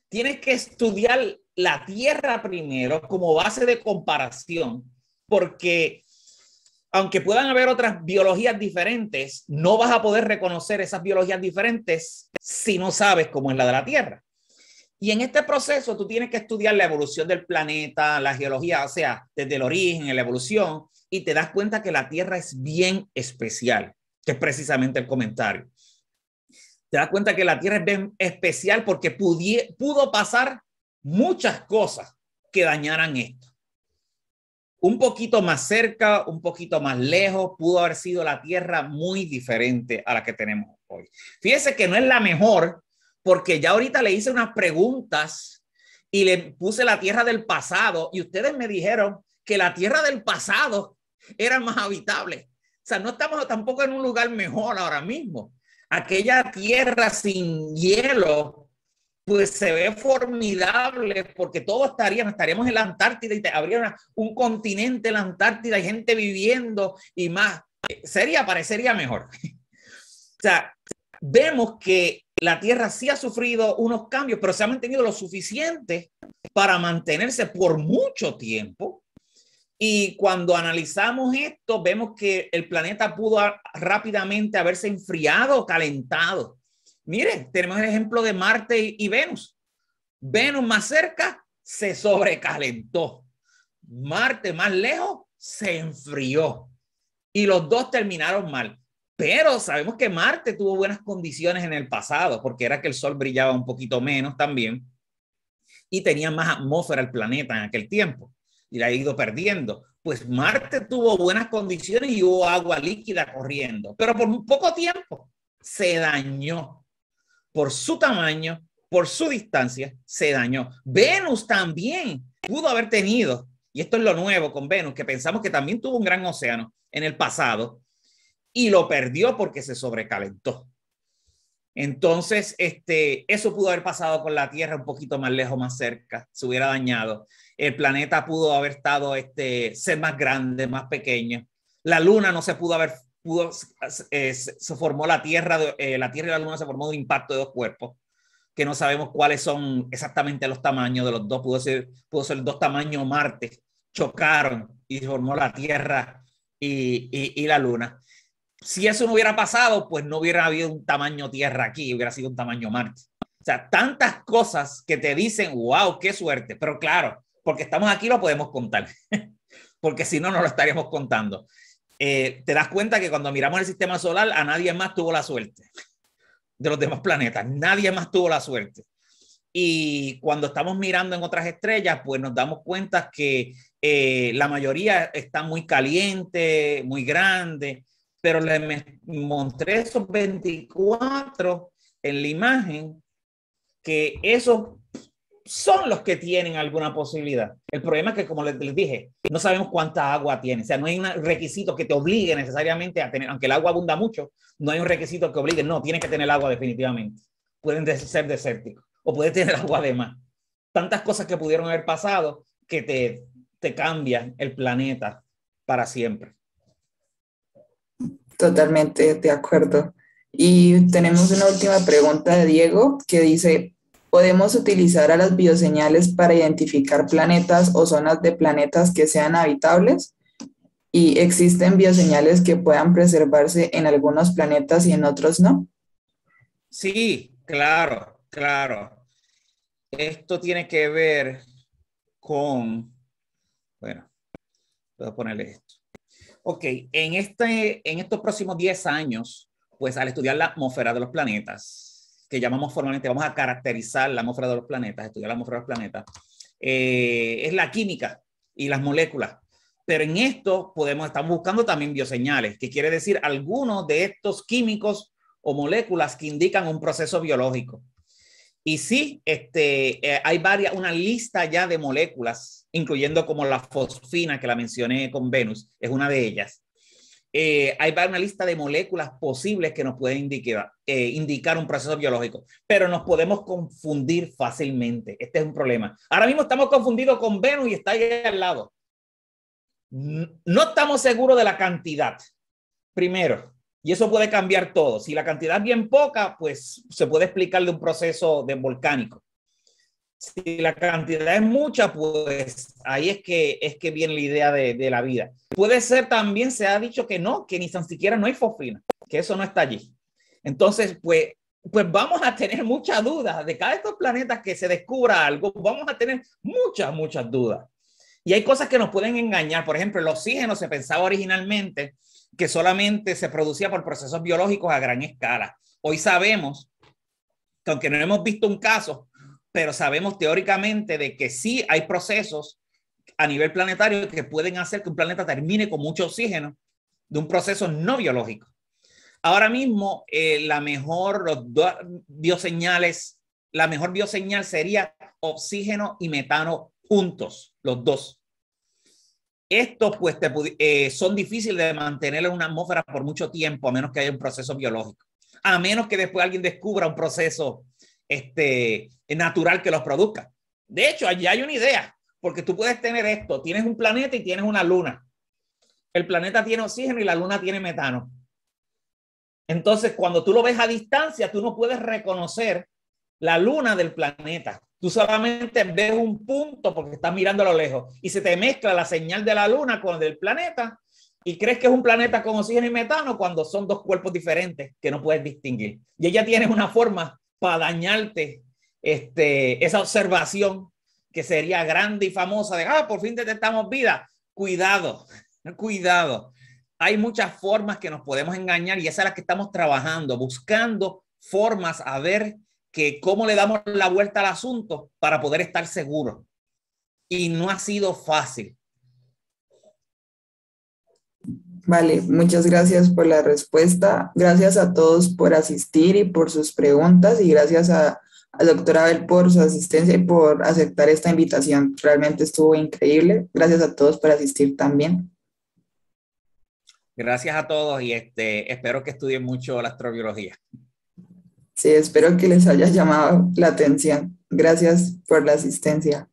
tienes que estudiar la Tierra primero como base de comparación, porque aunque puedan haber otras biologías diferentes, no vas a poder reconocer esas biologías diferentes si no sabes cómo es la de la Tierra. Y en este proceso tú tienes que estudiar la evolución del planeta, la geología, o sea, desde el origen, la evolución, y te das cuenta que la Tierra es bien especial, que es precisamente el comentario. Te das cuenta que la Tierra es bien especial porque pudo pasar muchas cosas que dañaran esto un poquito más cerca, un poquito más lejos, pudo haber sido la tierra muy diferente a la que tenemos hoy. Fíjese que no es la mejor, porque ya ahorita le hice unas preguntas y le puse la tierra del pasado y ustedes me dijeron que la tierra del pasado era más habitable. O sea, no estamos tampoco en un lugar mejor ahora mismo. Aquella tierra sin hielo pues se ve formidable porque todos estaríamos, estaríamos en la Antártida y habría un continente en la Antártida y gente viviendo y más. Sería, parecería mejor. o sea, vemos que la Tierra sí ha sufrido unos cambios, pero se ha mantenido lo suficiente para mantenerse por mucho tiempo. Y cuando analizamos esto, vemos que el planeta pudo rápidamente haberse enfriado, o calentado Mire, tenemos el ejemplo de Marte y, Venus. Venus más cerca se sobrecalentó. Marte más lejos se enfrió. Y los dos terminaron mal. Pero sabemos que Marte tuvo buenas condiciones en el pasado, porque era que el Sol brillaba un poquito menos también y tenía más atmósfera el planeta en aquel tiempo y la ha ido perdiendo. Pues Marte tuvo buenas condiciones y hubo agua líquida corriendo, pero por un poco tiempo se dañó por su tamaño, por su distancia, se dañó. Venus también pudo haber tenido, y esto es lo nuevo con Venus, que pensamos que también tuvo un gran océano en el pasado y lo perdió porque se sobrecalentó. Entonces, este, eso pudo haber pasado con la Tierra un poquito más lejos, más cerca, se hubiera dañado. El planeta pudo haber estado, este, ser más grande, más pequeño. La Luna no se pudo haber eh, se formó la Tierra, eh, la Tierra y la Luna se formó de un impacto de dos cuerpos, que no sabemos cuáles son exactamente los tamaños de los dos, pudo ser, pudo ser dos tamaños Marte, chocaron y se formó la Tierra y, y, y la Luna. Si eso no hubiera pasado, pues no hubiera habido un tamaño Tierra aquí, hubiera sido un tamaño Marte. O sea, tantas cosas que te dicen, wow, qué suerte, pero claro, porque estamos aquí lo podemos contar, porque si no, no lo estaríamos contando. Eh, te das cuenta que cuando miramos el sistema solar, a nadie más tuvo la suerte de los demás planetas. Nadie más tuvo la suerte. Y cuando estamos mirando en otras estrellas, pues nos damos cuenta que eh, la mayoría está muy caliente, muy grande, pero les mostré esos 24 en la imagen, que esos son los que tienen alguna posibilidad. El problema es que, como les, dije, no sabemos cuánta agua tiene. O sea, no hay un requisito que te obligue necesariamente a tener, aunque el agua abunda mucho, no hay un requisito que obligue. No, tiene que tener agua definitivamente. Pueden ser desérticos o pueden tener agua de más. Tantas cosas que pudieron haber pasado que te, te cambian el planeta para siempre. Totalmente de acuerdo. Y tenemos una última pregunta de Diego que dice, Podemos utilizar a las bioseñales para identificar planetas o zonas de planetas que sean habitables y existen bioseñales que puedan preservarse en algunos planetas y en otros no. Sí, claro, claro. Esto tiene que ver con, bueno, voy a ponerle esto. Ok, en, este, en estos próximos 10 años, pues al estudiar la atmósfera de los planetas, que llamamos formalmente, vamos a caracterizar la atmósfera de los planetas, estudiar la atmósfera de los planetas, eh, es la química y las moléculas. Pero en esto podemos, estar buscando también bioseñales, que quiere decir algunos de estos químicos o moléculas que indican un proceso biológico. Y sí, este, eh, hay varias, una lista ya de moléculas, incluyendo como la fosfina que la mencioné con Venus, es una de ellas, hay eh, una lista de moléculas posibles que nos pueden indicar, eh, indicar un proceso biológico, pero nos podemos confundir fácilmente. Este es un problema. Ahora mismo estamos confundidos con Venus y está ahí al lado. No estamos seguros de la cantidad, primero, y eso puede cambiar todo. Si la cantidad es bien poca, pues se puede explicar de un proceso de volcánico. Si la cantidad es mucha, pues ahí es que, es que viene la idea de, la vida. Puede ser también, se ha dicho que no, que ni tan siquiera no hay fosfina, que eso no está allí. Entonces, pues pues vamos a tener muchas dudas. De cada estos planetas que se descubra algo, vamos a tener muchas, muchas dudas. Y hay cosas que nos pueden engañar. Por ejemplo, el oxígeno se pensaba originalmente que solamente se producía por procesos biológicos a gran escala. Hoy sabemos que aunque no hemos visto un caso, pero sabemos teóricamente de que sí hay procesos a nivel planetario que pueden hacer que un planeta termine con mucho oxígeno de un proceso no biológico. Ahora mismo, eh, la mejor los la mejor bioseñal sería oxígeno y metano juntos, los dos. Estos pues eh, son difíciles de mantener en una atmósfera por mucho tiempo, a menos que haya un proceso biológico, a menos que después alguien descubra un proceso este, natural que los produzca. De hecho, allí hay una idea, porque tú puedes tener esto, tienes un planeta y tienes una luna. El planeta tiene oxígeno y la luna tiene metano. Entonces, cuando tú lo ves a distancia, tú no puedes reconocer la luna del planeta. Tú solamente ves un punto porque estás mirando a lo lejos y se te mezcla la señal de la luna con el del planeta y crees que es un planeta con oxígeno y metano cuando son dos cuerpos diferentes que no puedes distinguir. Y ella tiene una forma para dañarte este, esa observación que sería grande y famosa de, ah, por fin detectamos vida. Cuidado, cuidado. Hay muchas formas que nos podemos engañar y esas es que estamos trabajando, buscando formas a ver que cómo le damos la vuelta al asunto para poder estar seguro. Y no ha sido fácil. Vale, muchas gracias por la respuesta. Gracias a todos por asistir y por sus preguntas y gracias a, a doctora Abel por su asistencia y por aceptar esta invitación. Realmente estuvo increíble. Gracias a todos por asistir también. Gracias a todos y este, espero que estudien mucho la astrobiología. Sí, espero que les haya llamado la atención. Gracias por la asistencia.